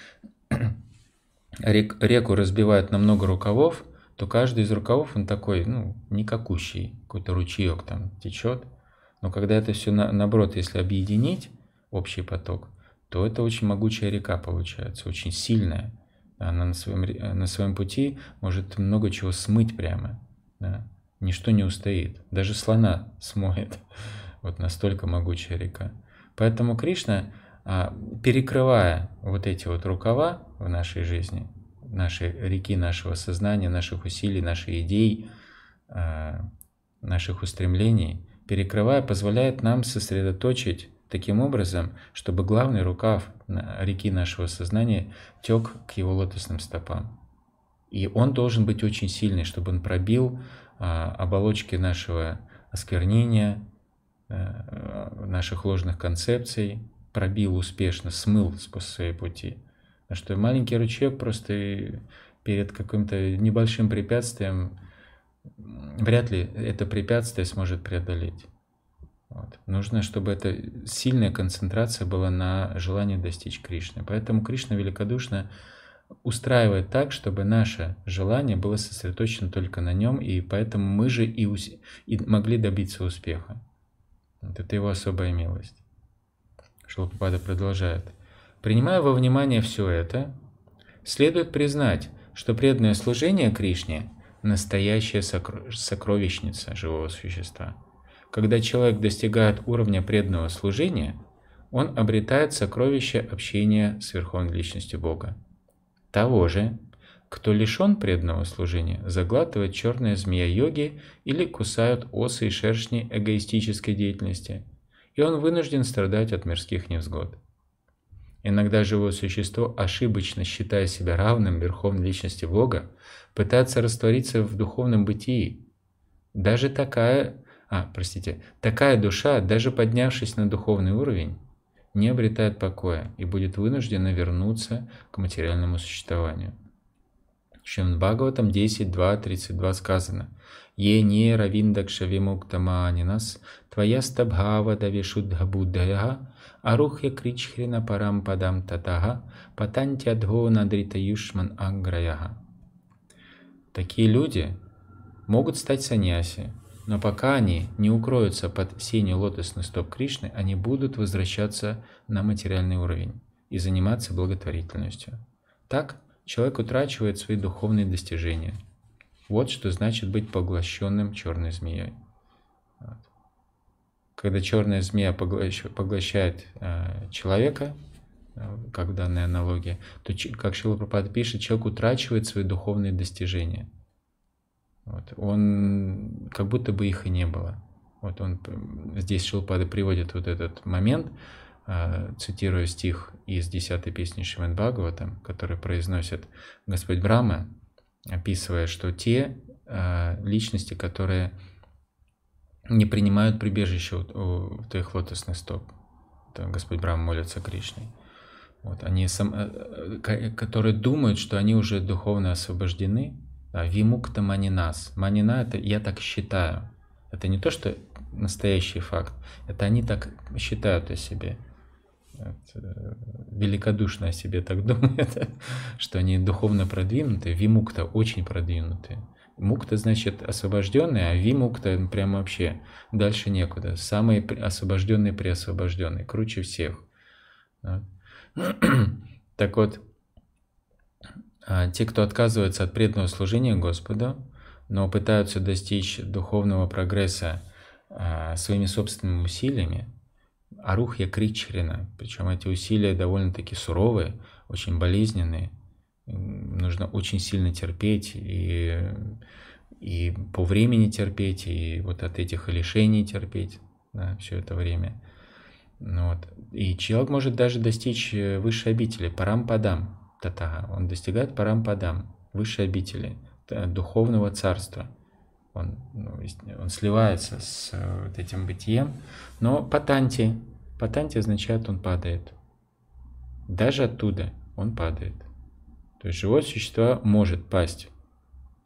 реку разбивают на много рукавов, то каждый из рукавов, он такой, ну, никакущий, какой-то ручеек там течет. Но когда это все на, наоборот, если объединить общий поток, то это очень могучая река получается, очень сильная. Она на своем, на своем пути может много чего смыть прямо. Да. Ничто не устоит. Даже слона смоет. Вот настолько могучая река. Поэтому Кришна а, перекрывая вот эти вот рукава в нашей жизни, нашей реки, нашего сознания, наших усилий, наших идей, а, наших устремлений, перекрывая, позволяет нам сосредоточить таким образом, чтобы главный рукав реки нашего сознания тек к его лотосным стопам. И он должен быть очень сильный, чтобы он пробил а, оболочки нашего осквернения, наших ложных концепций, пробил успешно, смыл с своей пути. А что маленький ручек просто перед каким-то небольшим препятствием вряд ли это препятствие сможет преодолеть. Вот. Нужно, чтобы эта сильная концентрация была на желании достичь Кришны. Поэтому Кришна великодушно устраивает так, чтобы наше желание было сосредоточено только на нем, и поэтому мы же и, ус... и могли добиться успеха. Вот это его особая милость. Шилпада продолжает. Принимая во внимание все это, следует признать, что преданное служение Кришне – настоящая сокровищница живого существа. Когда человек достигает уровня преданного служения, он обретает сокровище общения с Верховной Личностью Бога. Того же, кто лишен преданного служения, заглатывает черная змея йоги или кусают осы и шершни эгоистической деятельности – и он вынужден страдать от мирских невзгод. Иногда живое существо, ошибочно считая себя равным верховной личности Бога, пытается раствориться в духовном бытии. Даже такая, а, простите, такая душа, даже поднявшись на духовный уровень, не обретает покоя и будет вынуждена вернуться к материальному существованию. В Шримад Бхагаватам 10.2.32 сказано, Ене равиндакшавимуктаманинас, твоя стабхавада вишудха буддаяга, арухья кричхрина парам падам татага, патантья дхона дрита юшман аграяга. Такие люди могут стать саньяси, но пока они не укроются под сенью лотосной стоп Кришны, они будут возвращаться на материальный уровень и заниматься благотворительностью. Так человек утрачивает свои духовные достижения – вот что значит быть поглощенным черной змеей. Вот. Когда черная змея поглощает э, человека, э, как данная аналогия, аналогии, то, как Шилапрапад пишет, человек утрачивает свои духовные достижения. Вот. Он как будто бы их и не было. Вот он здесь Шилпада приводит вот этот момент, э, цитируя стих из 10 песни Шиван Бхагаватам, который произносит Господь Брама, описывая, что те э, личности, которые не принимают прибежище у, у твоих лотосных стоп. Это Господь Брам молится Кришной. Вот, они сам, э, э, которые думают, что они уже духовно освобождены. Да, Вимукта манинас. Манина – это «я так считаю». Это не то, что настоящий факт. Это они так считают о себе. Э, великодушно о себе так думают, что они духовно продвинутые. вимукта очень продвинутые. Мукта значит освобожденные, а вимукта ну, прям вообще дальше некуда. Самые освобожденные преосвобожденные, круче всех. Так вот, а, те, кто отказывается от преданного служения Господу, но пытаются достичь духовного прогресса а, своими собственными усилиями, Арухья Кричерина. Причем эти усилия довольно-таки суровые, очень болезненные. Нужно очень сильно терпеть и, и по времени терпеть, и вот от этих лишений терпеть да, все это время. Ну вот. И человек может даже достичь э, высшей обители, парам-падам, татага. Он достигает парам-падам, высшей обители, духовного царства он, ну, он сливается с э, вот этим бытием, но по танте Патанти означает «он падает». Даже оттуда он падает. То есть живое существо может пасть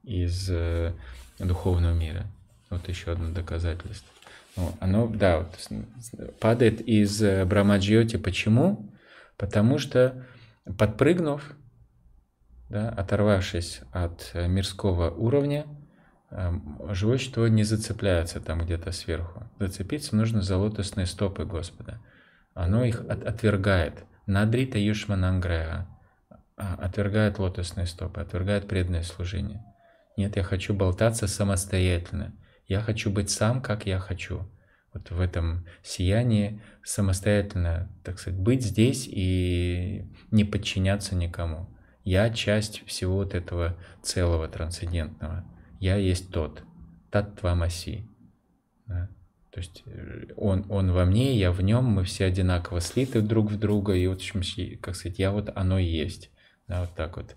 из э, духовного мира. Вот еще одно доказательство. Ну, оно, да, вот, падает из э, Брамаджиоти. Почему? Потому что подпрыгнув, да, оторвавшись от э, мирского уровня, Эм, живое существо не зацепляется там где-то сверху. Зацепиться нужно за лотосные стопы Господа. Оно их от отвергает. Надрита юшманангреа. А, отвергает лотосные стопы, отвергает преданное служение. Нет, я хочу болтаться самостоятельно. Я хочу быть сам, как я хочу. Вот в этом сиянии самостоятельно, так сказать, быть здесь и не подчиняться никому. Я часть всего вот этого целого трансцендентного я есть тот, таттва маси. Да? То есть э, он, он во мне, я в нем, мы все одинаково слиты друг в друга, и вот, в общем, как сказать, я вот оно есть. Да, вот так вот,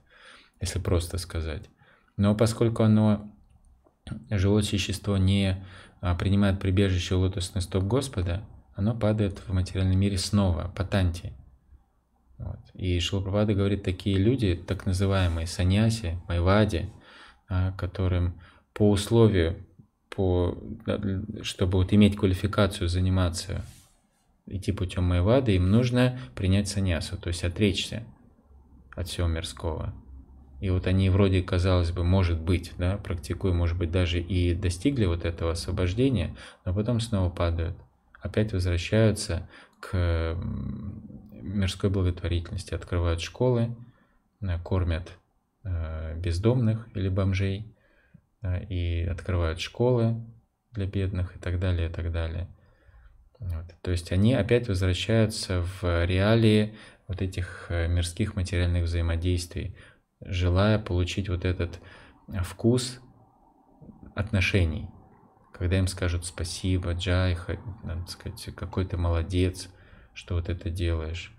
если просто сказать. Но поскольку оно, живое существо, не а, принимает прибежище лотосный стоп Господа, оно падает в материальном мире снова, по танте. Вот. И Шилапрапада говорит, такие люди, так называемые саньяси, майвади, а, которым по условию, по, чтобы вот иметь квалификацию заниматься, идти путем Майвады, им нужно принять саньясу, то есть отречься от всего мирского. И вот они вроде, казалось бы, может быть, да, практикуя, может быть, даже и достигли вот этого освобождения, но потом снова падают. Опять возвращаются к мирской благотворительности, открывают школы, э, кормят Э, бездомных или бомжей, э, и открывают школы для бедных и так далее, и так далее. Вот. То есть они опять возвращаются в реалии вот этих э, мирских материальных взаимодействий, желая получить вот этот вкус отношений, когда им скажут спасибо, Джай, сказать, какой ты молодец, что вот это делаешь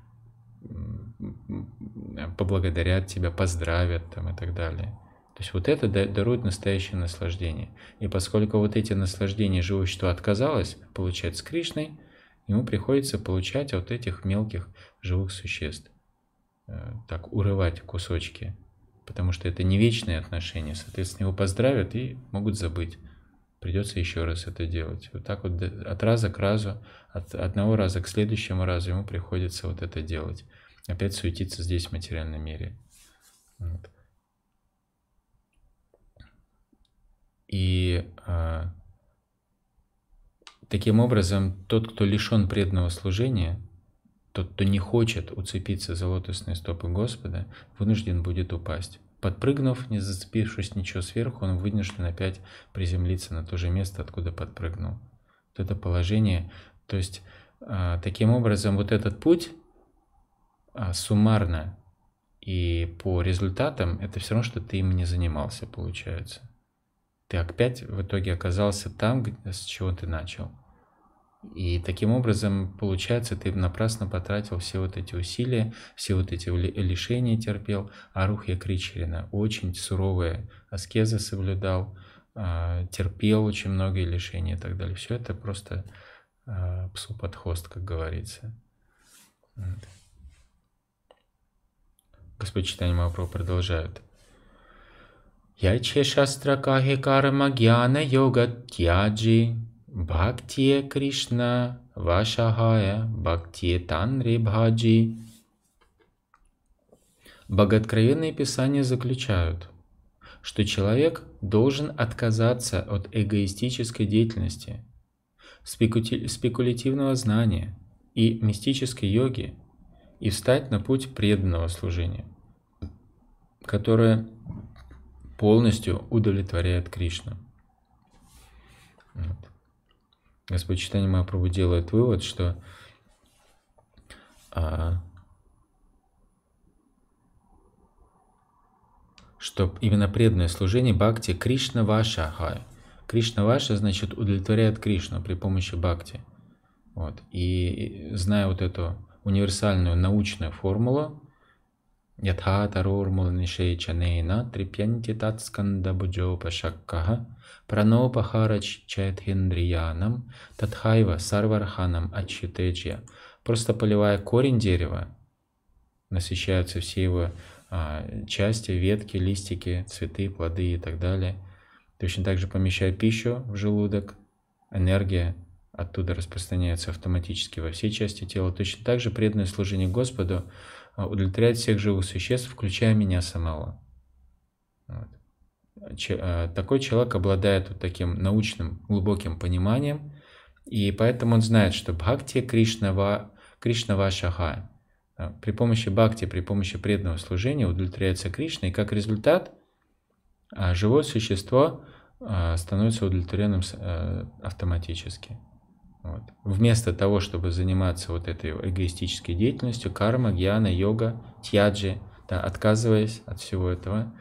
поблагодарят тебя, поздравят там и так далее. То есть вот это дарует настоящее наслаждение. И поскольку вот эти наслаждения живущество отказалось получать с Кришной, ему приходится получать от этих мелких живых существ. Э, так, урывать кусочки. Потому что это не вечные отношения. Соответственно, его поздравят и могут забыть придется еще раз это делать. Вот так вот от раза к разу, от одного раза к следующему разу ему приходится вот это делать. Опять суетиться здесь в материальном мире. Вот. И а, таким образом тот, кто лишен преданного служения, тот, кто не хочет уцепиться за лотосные стопы Господа, вынужден будет упасть. Подпрыгнув, не зацепившись ничего сверху, он вынужден опять приземлиться на то же место, откуда подпрыгнул. Вот это положение, то есть а, таким образом вот этот путь а, суммарно и по результатам это все равно, что ты им не занимался, получается. Ты опять в итоге оказался там, с чего ты начал. И таким образом, получается, ты напрасно потратил все вот эти усилия, все вот эти лишения терпел. А Рухья Кричерина очень суровые аскезы соблюдал, а, терпел очень многие лишения и так далее. Все это просто а, псу под хвост, как говорится. Господь Читание Мапро продолжают. Я чеша стракахи карма гьяна йога тяджи Бхактие Кришна Вашахая Бхактие Танри Бхаджи. Богооткровенные писания заключают, что человек должен отказаться от эгоистической деятельности, спекулятивного знания и мистической йоги и встать на путь преданного служения, которое полностью удовлетворяет Кришну. Вот. Господь Читание Мапрабу делает вывод, что а, что именно преданное служение бхакти Кришна Ваша. Ха. Кришна Ваша значит удовлетворяет Кришну при помощи бхакти. Вот. И зная вот эту универсальную научную формулу, Ятха Тарур Муланишей Чанейна Трипьянти Татсканда Буджо Пашаккаха, Пранопахарач чайтхендрияном татхайва Сарварханам, ачитеджья. Просто поливая корень дерева, насыщаются все его а, части, ветки, листики, цветы, плоды и так далее. Точно так же помещая пищу в желудок, энергия оттуда распространяется автоматически во все части тела. Точно так же преданное служение Господу а, удовлетворяет всех живых существ, включая меня самого. Вот. Э, такой человек обладает вот таким научным глубоким пониманием, и поэтому он знает, что бхакти Кришнава, Кришна Вашаха. Э, при помощи бхакти, при помощи преданного служения удовлетворяется Кришна, и как результат э, живое существо становится удовлетворенным автоматически. Вот. Вместо того, чтобы заниматься вот этой эгоистической деятельностью, карма, гьяна, йога, тьяджи, да, отказываясь от всего этого,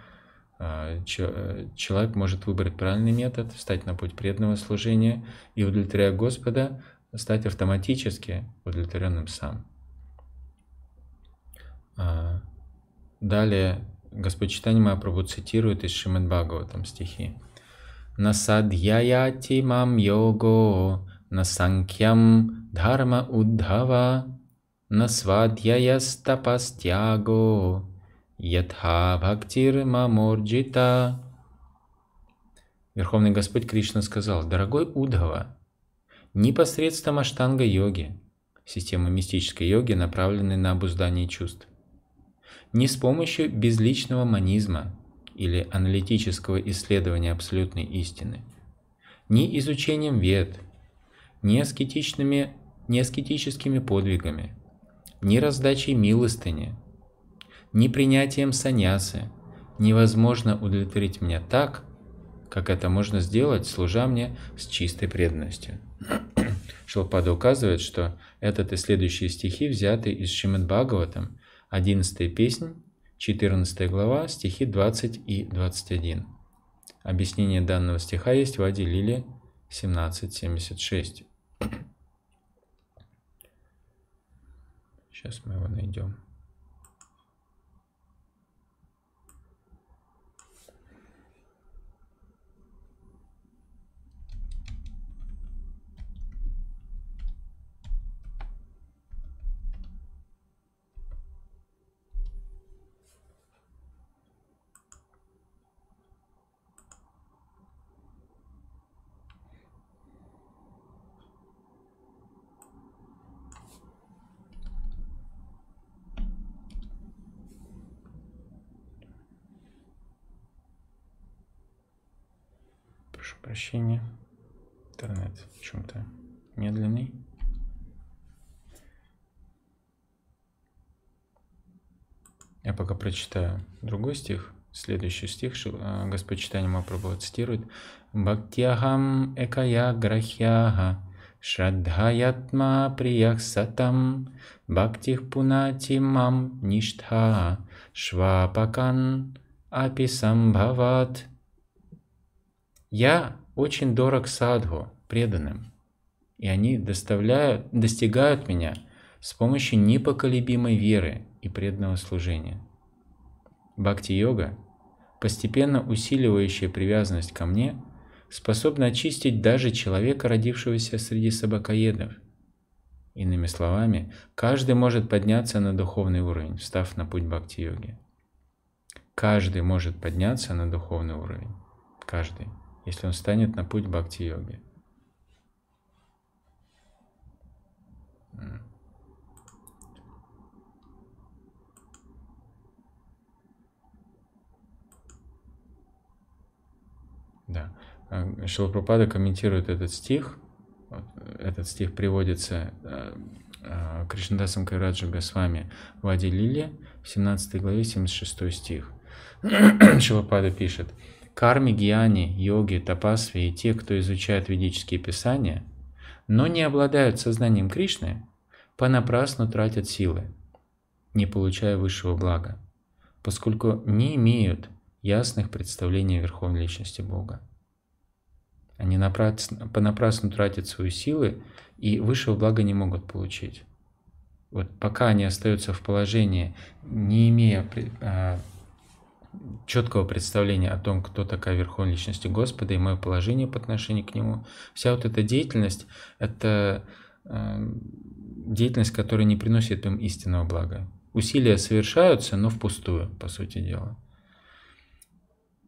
а, э, человек может выбрать правильный метод, встать на путь преданного служения и, удовлетворяя Господа, стать автоматически удовлетворенным сам. А, далее Господь Читани Мапрабу цитирует из Шримад там стихи. Насадьяяти мам його, насанкьям дхарма удхава, насвадьяястапастьяго, Ятха Бхактир Маморджита. Верховный Господь Кришна сказал, «Дорогой Удхава, ни посредством аштанга-йоги, системы мистической йоги, направленной на обуздание чувств, не с помощью безличного манизма или аналитического исследования абсолютной истины, ни изучением вед, ни, аскетичными, ни аскетическими подвигами, ни раздачей милостыни – ни принятием саньясы невозможно удовлетворить меня так, как это можно сделать, служа мне с чистой преданностью. Шилпада указывает, что этот и следующие стихи взяты из Шримад Бхагаватам, 11 песнь, 14 глава, стихи 20 и 21. Объяснение данного стиха есть в Ади Лиле 1776.
Сейчас мы его
найдем. прошу прощения. Интернет в чем-то медленный. Я пока прочитаю другой стих. Следующий стих э, Господь читание Мапрабху цитирует. Бхактиахам экая грахьяга шрадхаятма приях сатам бхактих пунати мам ништха швапакан аписамбхават я очень дорог садху, преданным, и они доставляют, достигают меня с помощью непоколебимой веры и преданного служения. Бхакти-йога, постепенно усиливающая привязанность ко мне, способна очистить даже человека, родившегося среди собакоедов. Иными словами, каждый может подняться на духовный уровень, встав на путь бхакти-йоги. Каждый может подняться на духовный уровень. Каждый если он станет на путь бхакти-йоги. Да. Э, Шилапрапада комментирует этот стих. Э, этот стих приводится э, Кришнадасом Кайраджу Госвами в Ади Лиле, 17 главе, 76 стих. Шилапада пишет – Карми, гьяни, йоги, тапасви и те, кто изучает ведические писания, но не обладают сознанием Кришны, понапрасну тратят силы, не получая высшего блага, поскольку не имеют ясных представлений о Верховной Личности Бога. Они напрасно, понапрасну тратят свои силы и высшего блага не могут получить. Вот пока они остаются в положении, не имея а, четкого представления о том, кто такая Верховная Личность Господа и мое положение по отношению к Нему. Вся вот эта деятельность – это эм, деятельность, которая не приносит им истинного блага. Усилия совершаются, но впустую, по сути дела.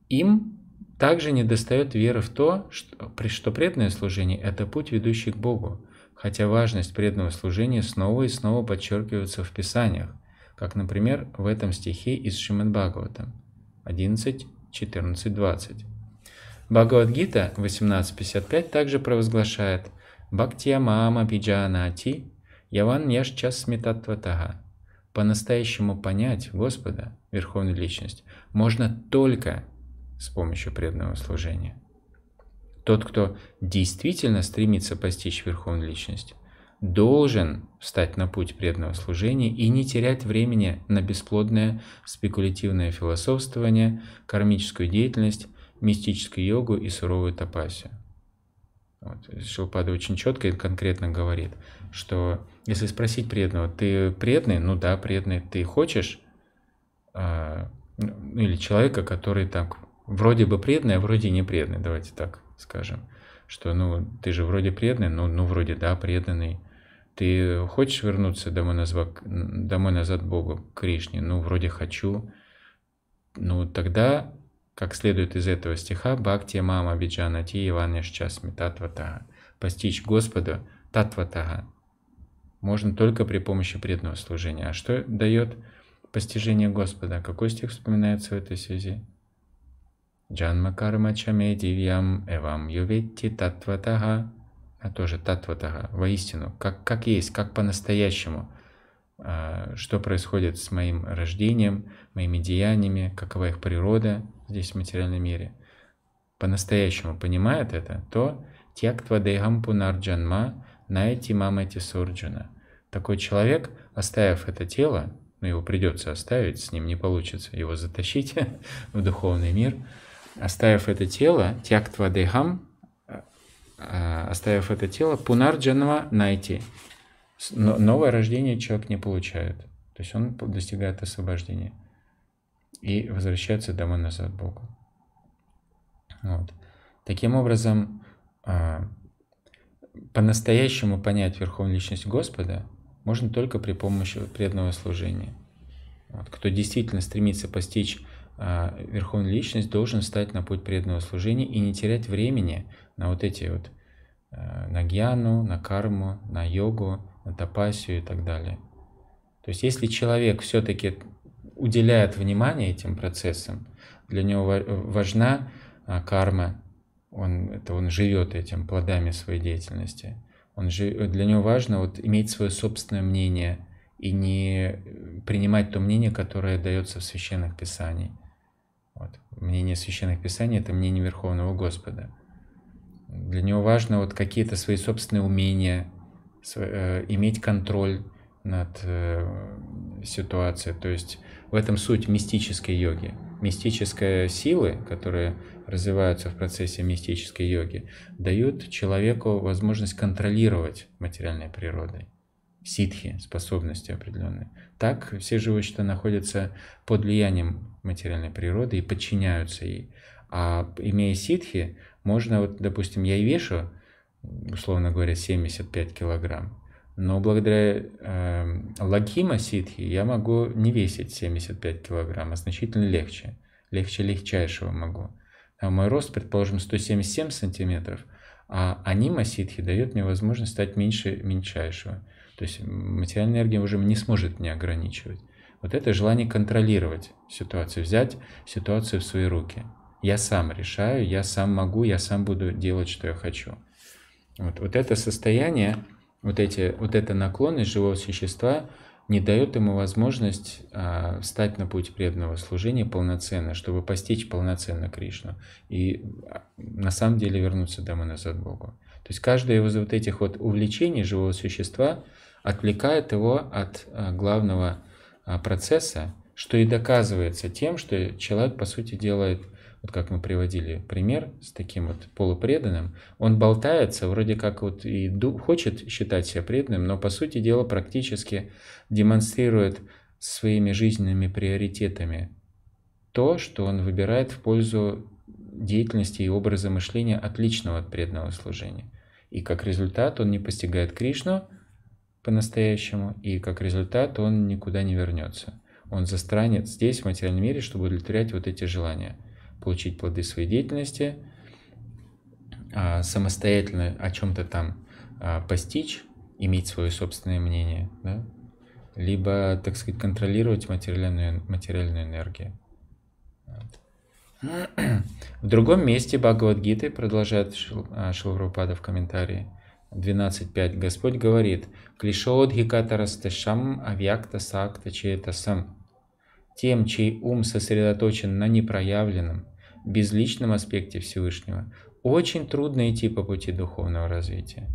Им также недостает веры в то, что, что преданное служение – это путь, ведущий к Богу, хотя важность преданного служения снова и снова подчеркивается в Писаниях, как, например, в этом стихе из Шримад Бхагаватам. 11, 14, 20. Бхагавадгита 18.55 также провозглашает «Бхактия мама пиджана ати яван яшчас сметатватага». По-настоящему понять Господа, Верховную Личность, можно только с помощью преданного служения. Тот, кто действительно стремится постичь Верховную Личность, должен встать на путь преданного служения и не терять времени на бесплодное спекулятивное философствование, кармическую деятельность, мистическую йогу и суровую тапасию. Вот. Шилпада очень четко и конкретно говорит, что если спросить преданного, ты преданный? Ну да, преданный. Ты хочешь? А, ну, или человека, который так вроде бы преданный, а вроде не преданный, давайте так скажем, что ну ты же вроде преданный, ну, ну вроде да, преданный, ты хочешь вернуться домой, назад, домой назад Богу, к Кришне? Ну, вроде хочу. Ну, тогда, как следует из этого стиха, Бхакти Мама биджана иванеш Иванешча Смитатватага. Постичь Господа Татватага. Можно только при помощи преданного служения. А что дает постижение Господа? Какой стих вспоминается в этой связи? Джанма карма чаме дивьям эвам юветти татватага а тоже татватага, воистину, как, как есть, как по-настоящему, а, что происходит с моим рождением, моими деяниями, какова их природа здесь в материальном мире. По-настоящему понимает это, то тьяктва дейгам пунарджанма найти мамати сурджана. Такой человек, оставив это тело, но ну, его придется оставить, с ним не получится его затащить в духовный мир, оставив это тело, тьяктва дейгам Э, оставив это тело, пунарджанова найти. Но новое рождение человек не получает. То есть он достигает освобождения и возвращается домой назад Богу. Вот. Таким образом, э, по-настоящему понять Верховную Личность Господа можно только при помощи преданного служения. Вот. Кто действительно стремится постичь а, Верховная Личность должен стать на путь преданного служения и не терять времени на вот эти вот, а, на гьяну, на карму, на йогу, на тапасию и так далее. То есть если человек все-таки уделяет внимание этим процессам, для него важна а, карма, он, это он живет этим плодами своей деятельности. Он жив, для него важно вот иметь свое собственное мнение и не принимать то мнение, которое дается в священных писаниях. Вот. Мнение священных писаний – это мнение Верховного Господа. Для него важно вот какие-то свои собственные умения, э, иметь контроль над э, ситуацией. То есть в этом суть мистической йоги. Мистическая силы, которые развиваются в процессе мистической йоги, дают человеку возможность контролировать материальной природой. Ситхи, способности определенные. Так все живые, что находятся под влиянием материальной природы и подчиняются ей. А имея ситхи, можно, вот, допустим, я и вешу, условно говоря, 75 килограмм, но благодаря э, эм, лакима ситхи я могу не весить 75 килограмм, а значительно легче, легче легчайшего могу. А мой рост, предположим, 177 сантиметров, а анима ситхи дает мне возможность стать меньше мельчайшего. То есть материальная энергия уже не сможет меня ограничивать. Вот это желание контролировать ситуацию, взять ситуацию в свои руки. Я сам решаю, я сам могу, я сам буду делать, что я хочу. Вот, вот это состояние, вот, эти, вот эта наклонность живого существа не дает ему возможность а, встать на путь преданного служения полноценно, чтобы постичь полноценно Кришну и а, на самом деле вернуться домой назад Богу. То есть каждое из вот этих вот увлечений живого существа отвлекает его от а, главного а, процесса, что и доказывается тем, что человек, по сути, делает, вот как мы приводили пример с таким вот полупреданным, он болтается, вроде как вот и хочет считать себя преданным, но, по сути дела, практически демонстрирует своими жизненными приоритетами то, что он выбирает в пользу деятельности и образа мышления отличного от преданного служения. И как результат он не постигает Кришну – по-настоящему, и как результат он никуда не вернется. Он застанет здесь, в материальном мире, чтобы удовлетворять вот эти желания, получить плоды своей деятельности, а, самостоятельно о чем-то там а, постичь, иметь свое собственное мнение, да? либо, так сказать, контролировать материальную, материальную энергию.
В
другом месте Бхагавадгиты, продолжает Шил, а, Шилврупада в комментарии, 12.5 Господь говорит «Клишоот гикатарастешам авьякта сакта чиэтасам» Тем, чей ум сосредоточен на непроявленном, безличном аспекте Всевышнего, очень трудно идти по пути духовного развития.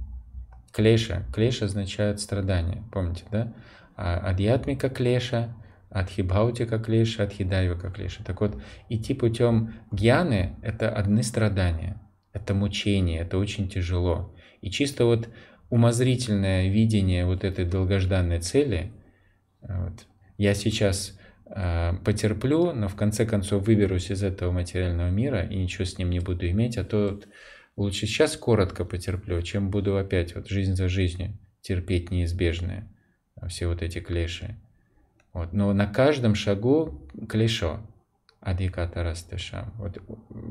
Клеша. клеша означает страдание, помните, да? Адьятмика клеша, адхибаутика клеша, адхидайвика клеша. Так вот, идти путем гьяны – это одни страдания, это мучение, это очень тяжело. И чисто вот умозрительное видение вот этой долгожданной цели, э, вот, я сейчас э, потерплю, но в конце концов выберусь из этого материального мира и ничего с ним не буду иметь, а то вот лучше сейчас коротко потерплю, чем буду опять вот жизнь за жизнью терпеть неизбежное, а, все вот эти клеши. Вот. Но на каждом шагу клешо. Адиката Растышам. Вот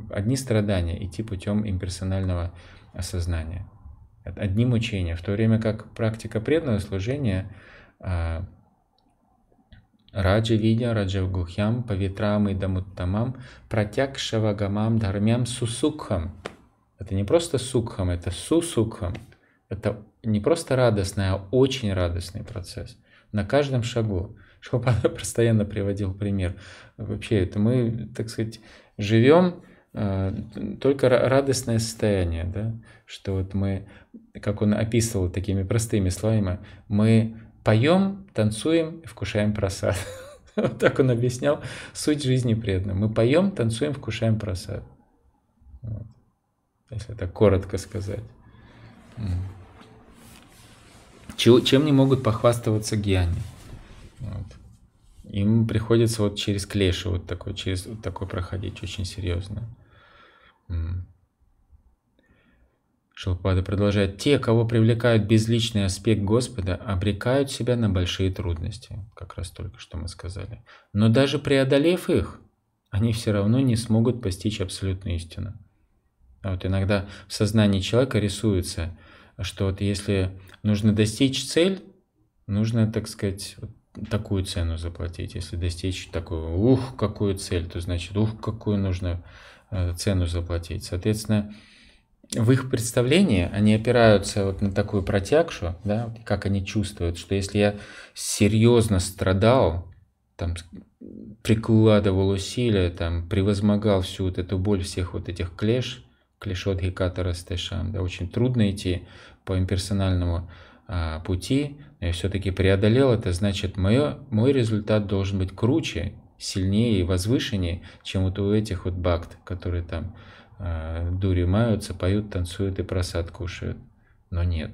одни страдания идти путем имперсонального осознания одним учением, в то время как практика преданного служения а, Раджа Видя, Раджа Гухям, Павитрам и Дамуттамам, Протякшава Гамам Дхармям Сусукхам. Это не просто Сукхам, это Сусукхам. Это не просто радостный, а очень радостный процесс. На каждом шагу. Шхопада постоянно приводил пример. Вообще, это мы, так сказать, живем а, только радостное состояние, да, что вот мы, как он описывал такими простыми словами, мы поем, танцуем и вкушаем просад. Вот так он объяснял суть жизни преданного. Мы поем, танцуем, вкушаем просад. Вот. Если так коротко сказать. Чего, чем не могут похвастываться гьяни? Вот. Им приходится вот через клеши вот такой, через вот такой проходить очень серьезно. Шилпада продолжает. Те, кого привлекают безличный аспект Господа, обрекают себя на большие трудности, как раз только что мы сказали. Но даже преодолев их, они все равно не смогут постичь абсолютную истину. А вот иногда в сознании человека рисуется, что вот если нужно достичь цель, нужно, так сказать, вот такую цену заплатить. Если достичь такую, ух, какую цель, то значит, ух, какую нужно Э, цену заплатить. Соответственно, в их представлении они опираются вот на такую протягшу, да, как они чувствуют, что если я серьезно страдал, там, прикладывал усилия, там, превозмогал всю вот эту боль всех вот этих клеш, клешот Гекатора Стэшам, да, очень трудно идти по имперсональному а, пути, но я все-таки преодолел это, значит, мое, мой результат должен быть круче, сильнее и возвышеннее, чем вот у этих вот бакт, которые там э, дури маются, поют, танцуют и просад кушают. Но нет.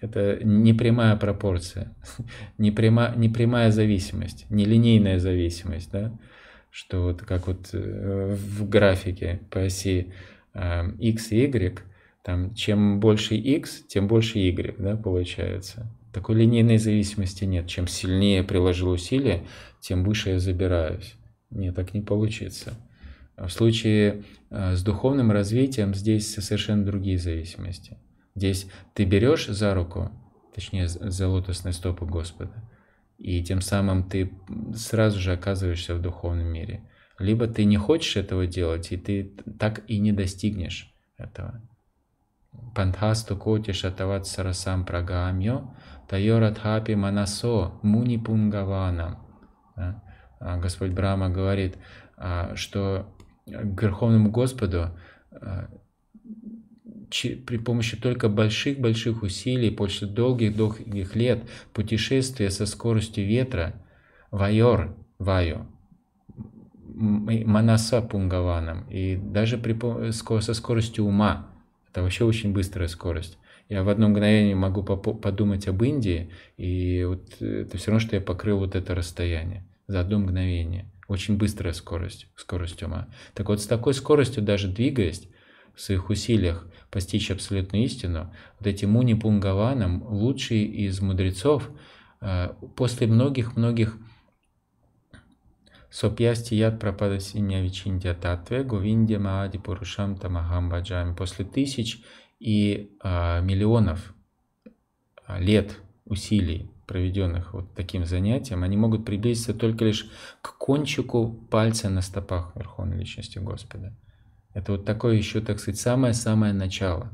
Это непрямая пропорция, непряма, непрямая зависимость, не линейная зависимость, да? что вот как вот э, в графике по оси э, x и y, там чем больше x, тем больше y да, получается. Такой линейной зависимости нет. Чем сильнее приложил усилие, тем выше я забираюсь. Нет, так не получится. В случае э, с духовным развитием здесь совершенно другие зависимости. Здесь ты берешь за руку, точнее за лотосные стопы Господа, и тем самым ты сразу же оказываешься в духовном мире. Либо ты не хочешь этого делать, и ты так и не достигнешь этого. Пантхасту коти шатават сарасам прагаамьо, тайоратхапи манасо муни пунгаванам. А, а Господь Брама говорит, а, что к Верховному Господу при помощи только больших-больших усилий, после долгих-долгих лет путешествия со скоростью ветра, вайор, вайо, манаса пунгаваном, и даже при, со скоростью ума, это вообще очень быстрая скорость, я в одно мгновение могу подумать об Индии, и вот э, это все равно, что я покрыл вот это расстояние за одно мгновение. Очень быстрая скорость, скорость ума. Так вот, с такой скоростью, даже двигаясь, в своих усилиях постичь абсолютную истину, вот эти муни пунгаванам, лучшие из мудрецов, э, после многих-многих Сопьясти яд пропада синя вечиндя татве, гувинде маади пурушам тамахам баджами. После тысяч и а, миллионов а, лет усилий, проведенных вот таким занятием, они могут приблизиться только лишь к кончику пальца на стопах Верховной Личности Господа. Это вот такое еще, так сказать, самое-самое начало.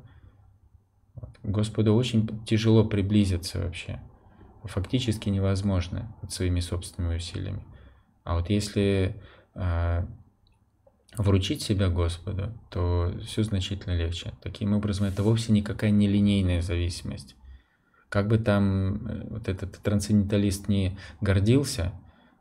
Вот. Господу очень тяжело приблизиться вообще. Фактически невозможно вот своими собственными усилиями. А вот если а, вручить себя Господу, то все значительно легче. Таким образом, это вовсе никакая не линейная зависимость. Как бы там э, вот этот трансценденталист не гордился,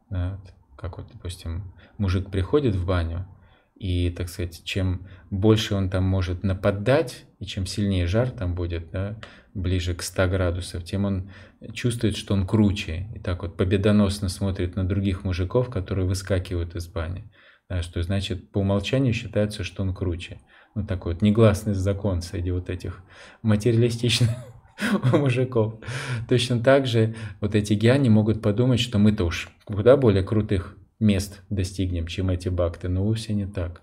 да, как вот, допустим, мужик приходит в баню, и, так сказать, чем больше он там может нападать, и чем сильнее жар там будет, да, ближе к 100 градусов, тем он чувствует, что он круче. И так вот победоносно смотрит на других мужиков, которые выскакивают из бани. А, что значит по умолчанию считается, что он круче. Ну, такой вот негласный закон среди вот этих материалистичных мужиков. Точно так же вот эти гиани могут подумать, что мы-то уж куда более крутых мест достигнем, чем эти бакты, но вовсе не так.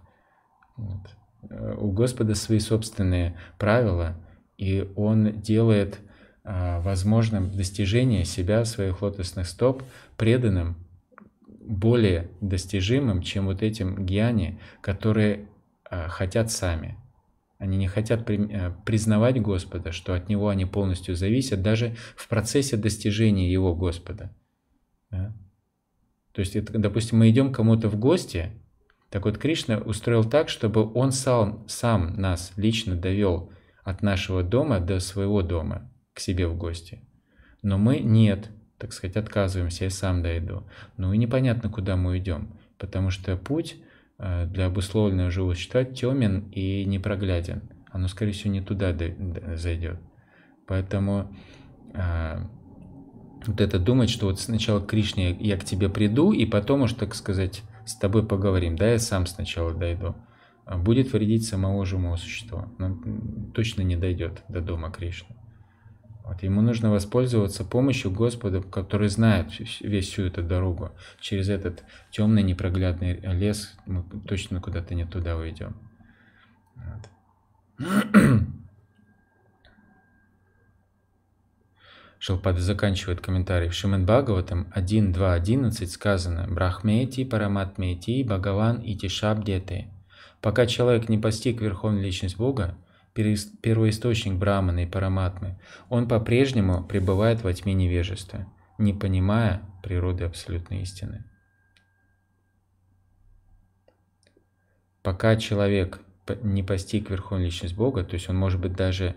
Вот. Э, у Господа свои собственные правила, и Он делает а, возможным достижение себя, своих лотосных стоп, преданным более достижимым, чем вот этим гьяни, которые э, хотят сами. Они не хотят э, признавать Господа, что от Него они полностью зависят, даже в процессе достижения Его Господа. Да? То есть, это, допустим, мы идем кому-то в гости, так вот Кришна устроил так, чтобы Он сам, сам нас лично довел от нашего дома до своего дома к себе в гости. Но мы нет – так сказать, отказываемся, я сам дойду. Ну и непонятно, куда мы идем, потому что путь э, для обусловленного живого живущества темен и непрогляден. Оно, скорее всего, не туда зайдет. Поэтому э, вот это думать, что вот сначала Кришне я к тебе приду, и потом уж, так сказать, с тобой поговорим, да, я сам сначала дойду, будет вредить самого живого существа. Но ну, точно не дойдет до дома Кришны. Вот ему нужно воспользоваться помощью Господа, который знает весь всю эту дорогу. Через этот темный непроглядный лес мы точно куда-то не туда уйдем. Вот. Шилпада заканчивает комментарий. В Шиман Бхагаватам 1.2.11 сказано «Брахмети, Параматмети, Бхагаван и Тишабдеты». Пока человек не постиг Верховную Личность Бога, первоисточник Брамана и Параматмы, он по-прежнему пребывает во тьме невежества, не понимая природы абсолютной истины. Пока человек не постиг Верховную Личность Бога, то есть он, может быть, даже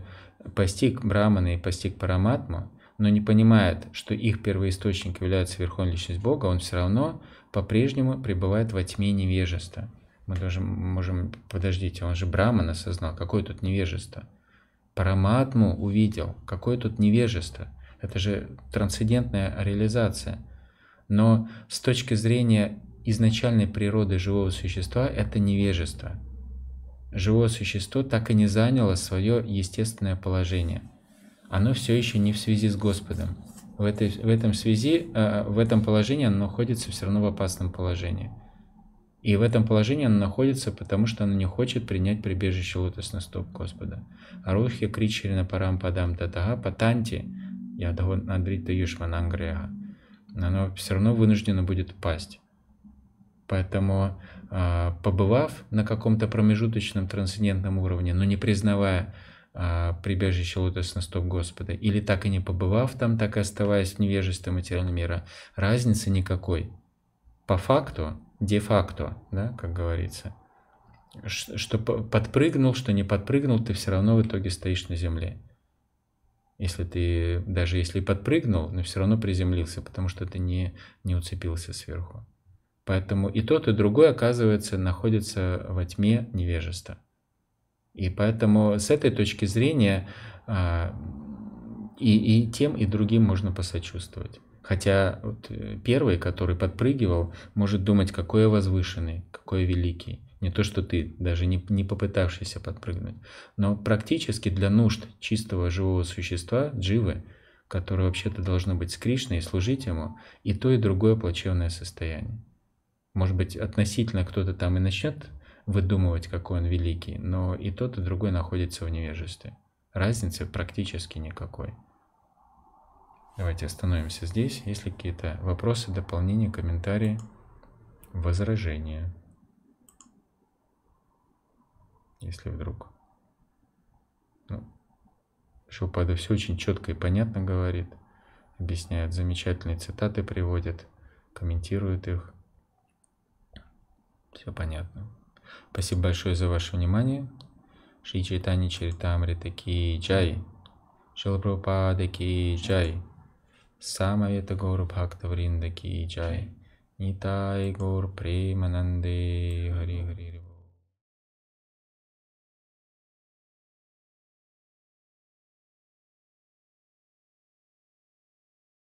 постиг Брамана и постиг Параматму, но не понимает, что их первоисточник является Верховная Личность Бога, он все равно по-прежнему пребывает во тьме невежества – мы даже можем... Подождите, он же Брамана осознал. Какое тут невежество? Параматму увидел. Какое тут невежество? Это же трансцендентная реализация. Но с точки зрения изначальной природы живого существа это невежество. Живое существо так и не заняло свое естественное положение. Оно все еще не в связи с Господом. В, этой, в этом связи, э, в этом положении оно находится все равно в опасном положении. И в этом положении она находится, потому что она не хочет принять прибежище лотос на стоп Господа. Арухи кричали на парам падам татага патанти, я адрита юшманангрега. Но она все равно вынуждена будет пасть. Поэтому, а, побывав на каком-то промежуточном трансцендентном уровне, но не признавая а, прибежище лотос на стоп Господа, или так и не побывав там, так и оставаясь в невежестве материального мира, разницы никакой. По факту, де-факто, да, как говорится. Что подпрыгнул, что не подпрыгнул, ты все равно в итоге стоишь на земле. Если ты, даже если подпрыгнул, но все равно приземлился, потому что ты не, не уцепился сверху. Поэтому и тот, и другой, оказывается, находится во тьме невежества. И поэтому с этой точки зрения а, и, и тем, и другим можно посочувствовать. Хотя вот э, первый, который подпрыгивал, может думать, какой я возвышенный, какой я великий. Не то, что ты, даже не, не попытавшийся подпрыгнуть. Но практически для нужд чистого живого существа, дживы, которое вообще-то должно быть с Кришной и служить ему, и то, и другое плачевное состояние. Может быть, относительно кто-то там и начнет выдумывать, какой он великий, но и тот, и другой находится в невежестве. Разницы практически никакой. Давайте остановимся здесь. Если какие-то вопросы, дополнения, комментарии, возражения. Если вдруг... Ну, Шилпада все очень четко и понятно говорит, объясняет, замечательные цитаты приводит, комментирует их. Все понятно. Спасибо большое за ваше внимание. Шри Чайтани Чаритамрита Ки Чай. Шилапрапада Ки Чай. सामयत गौर भक्तवृंद की जय
नीताय गौर प्रेम नंदे हरि हरि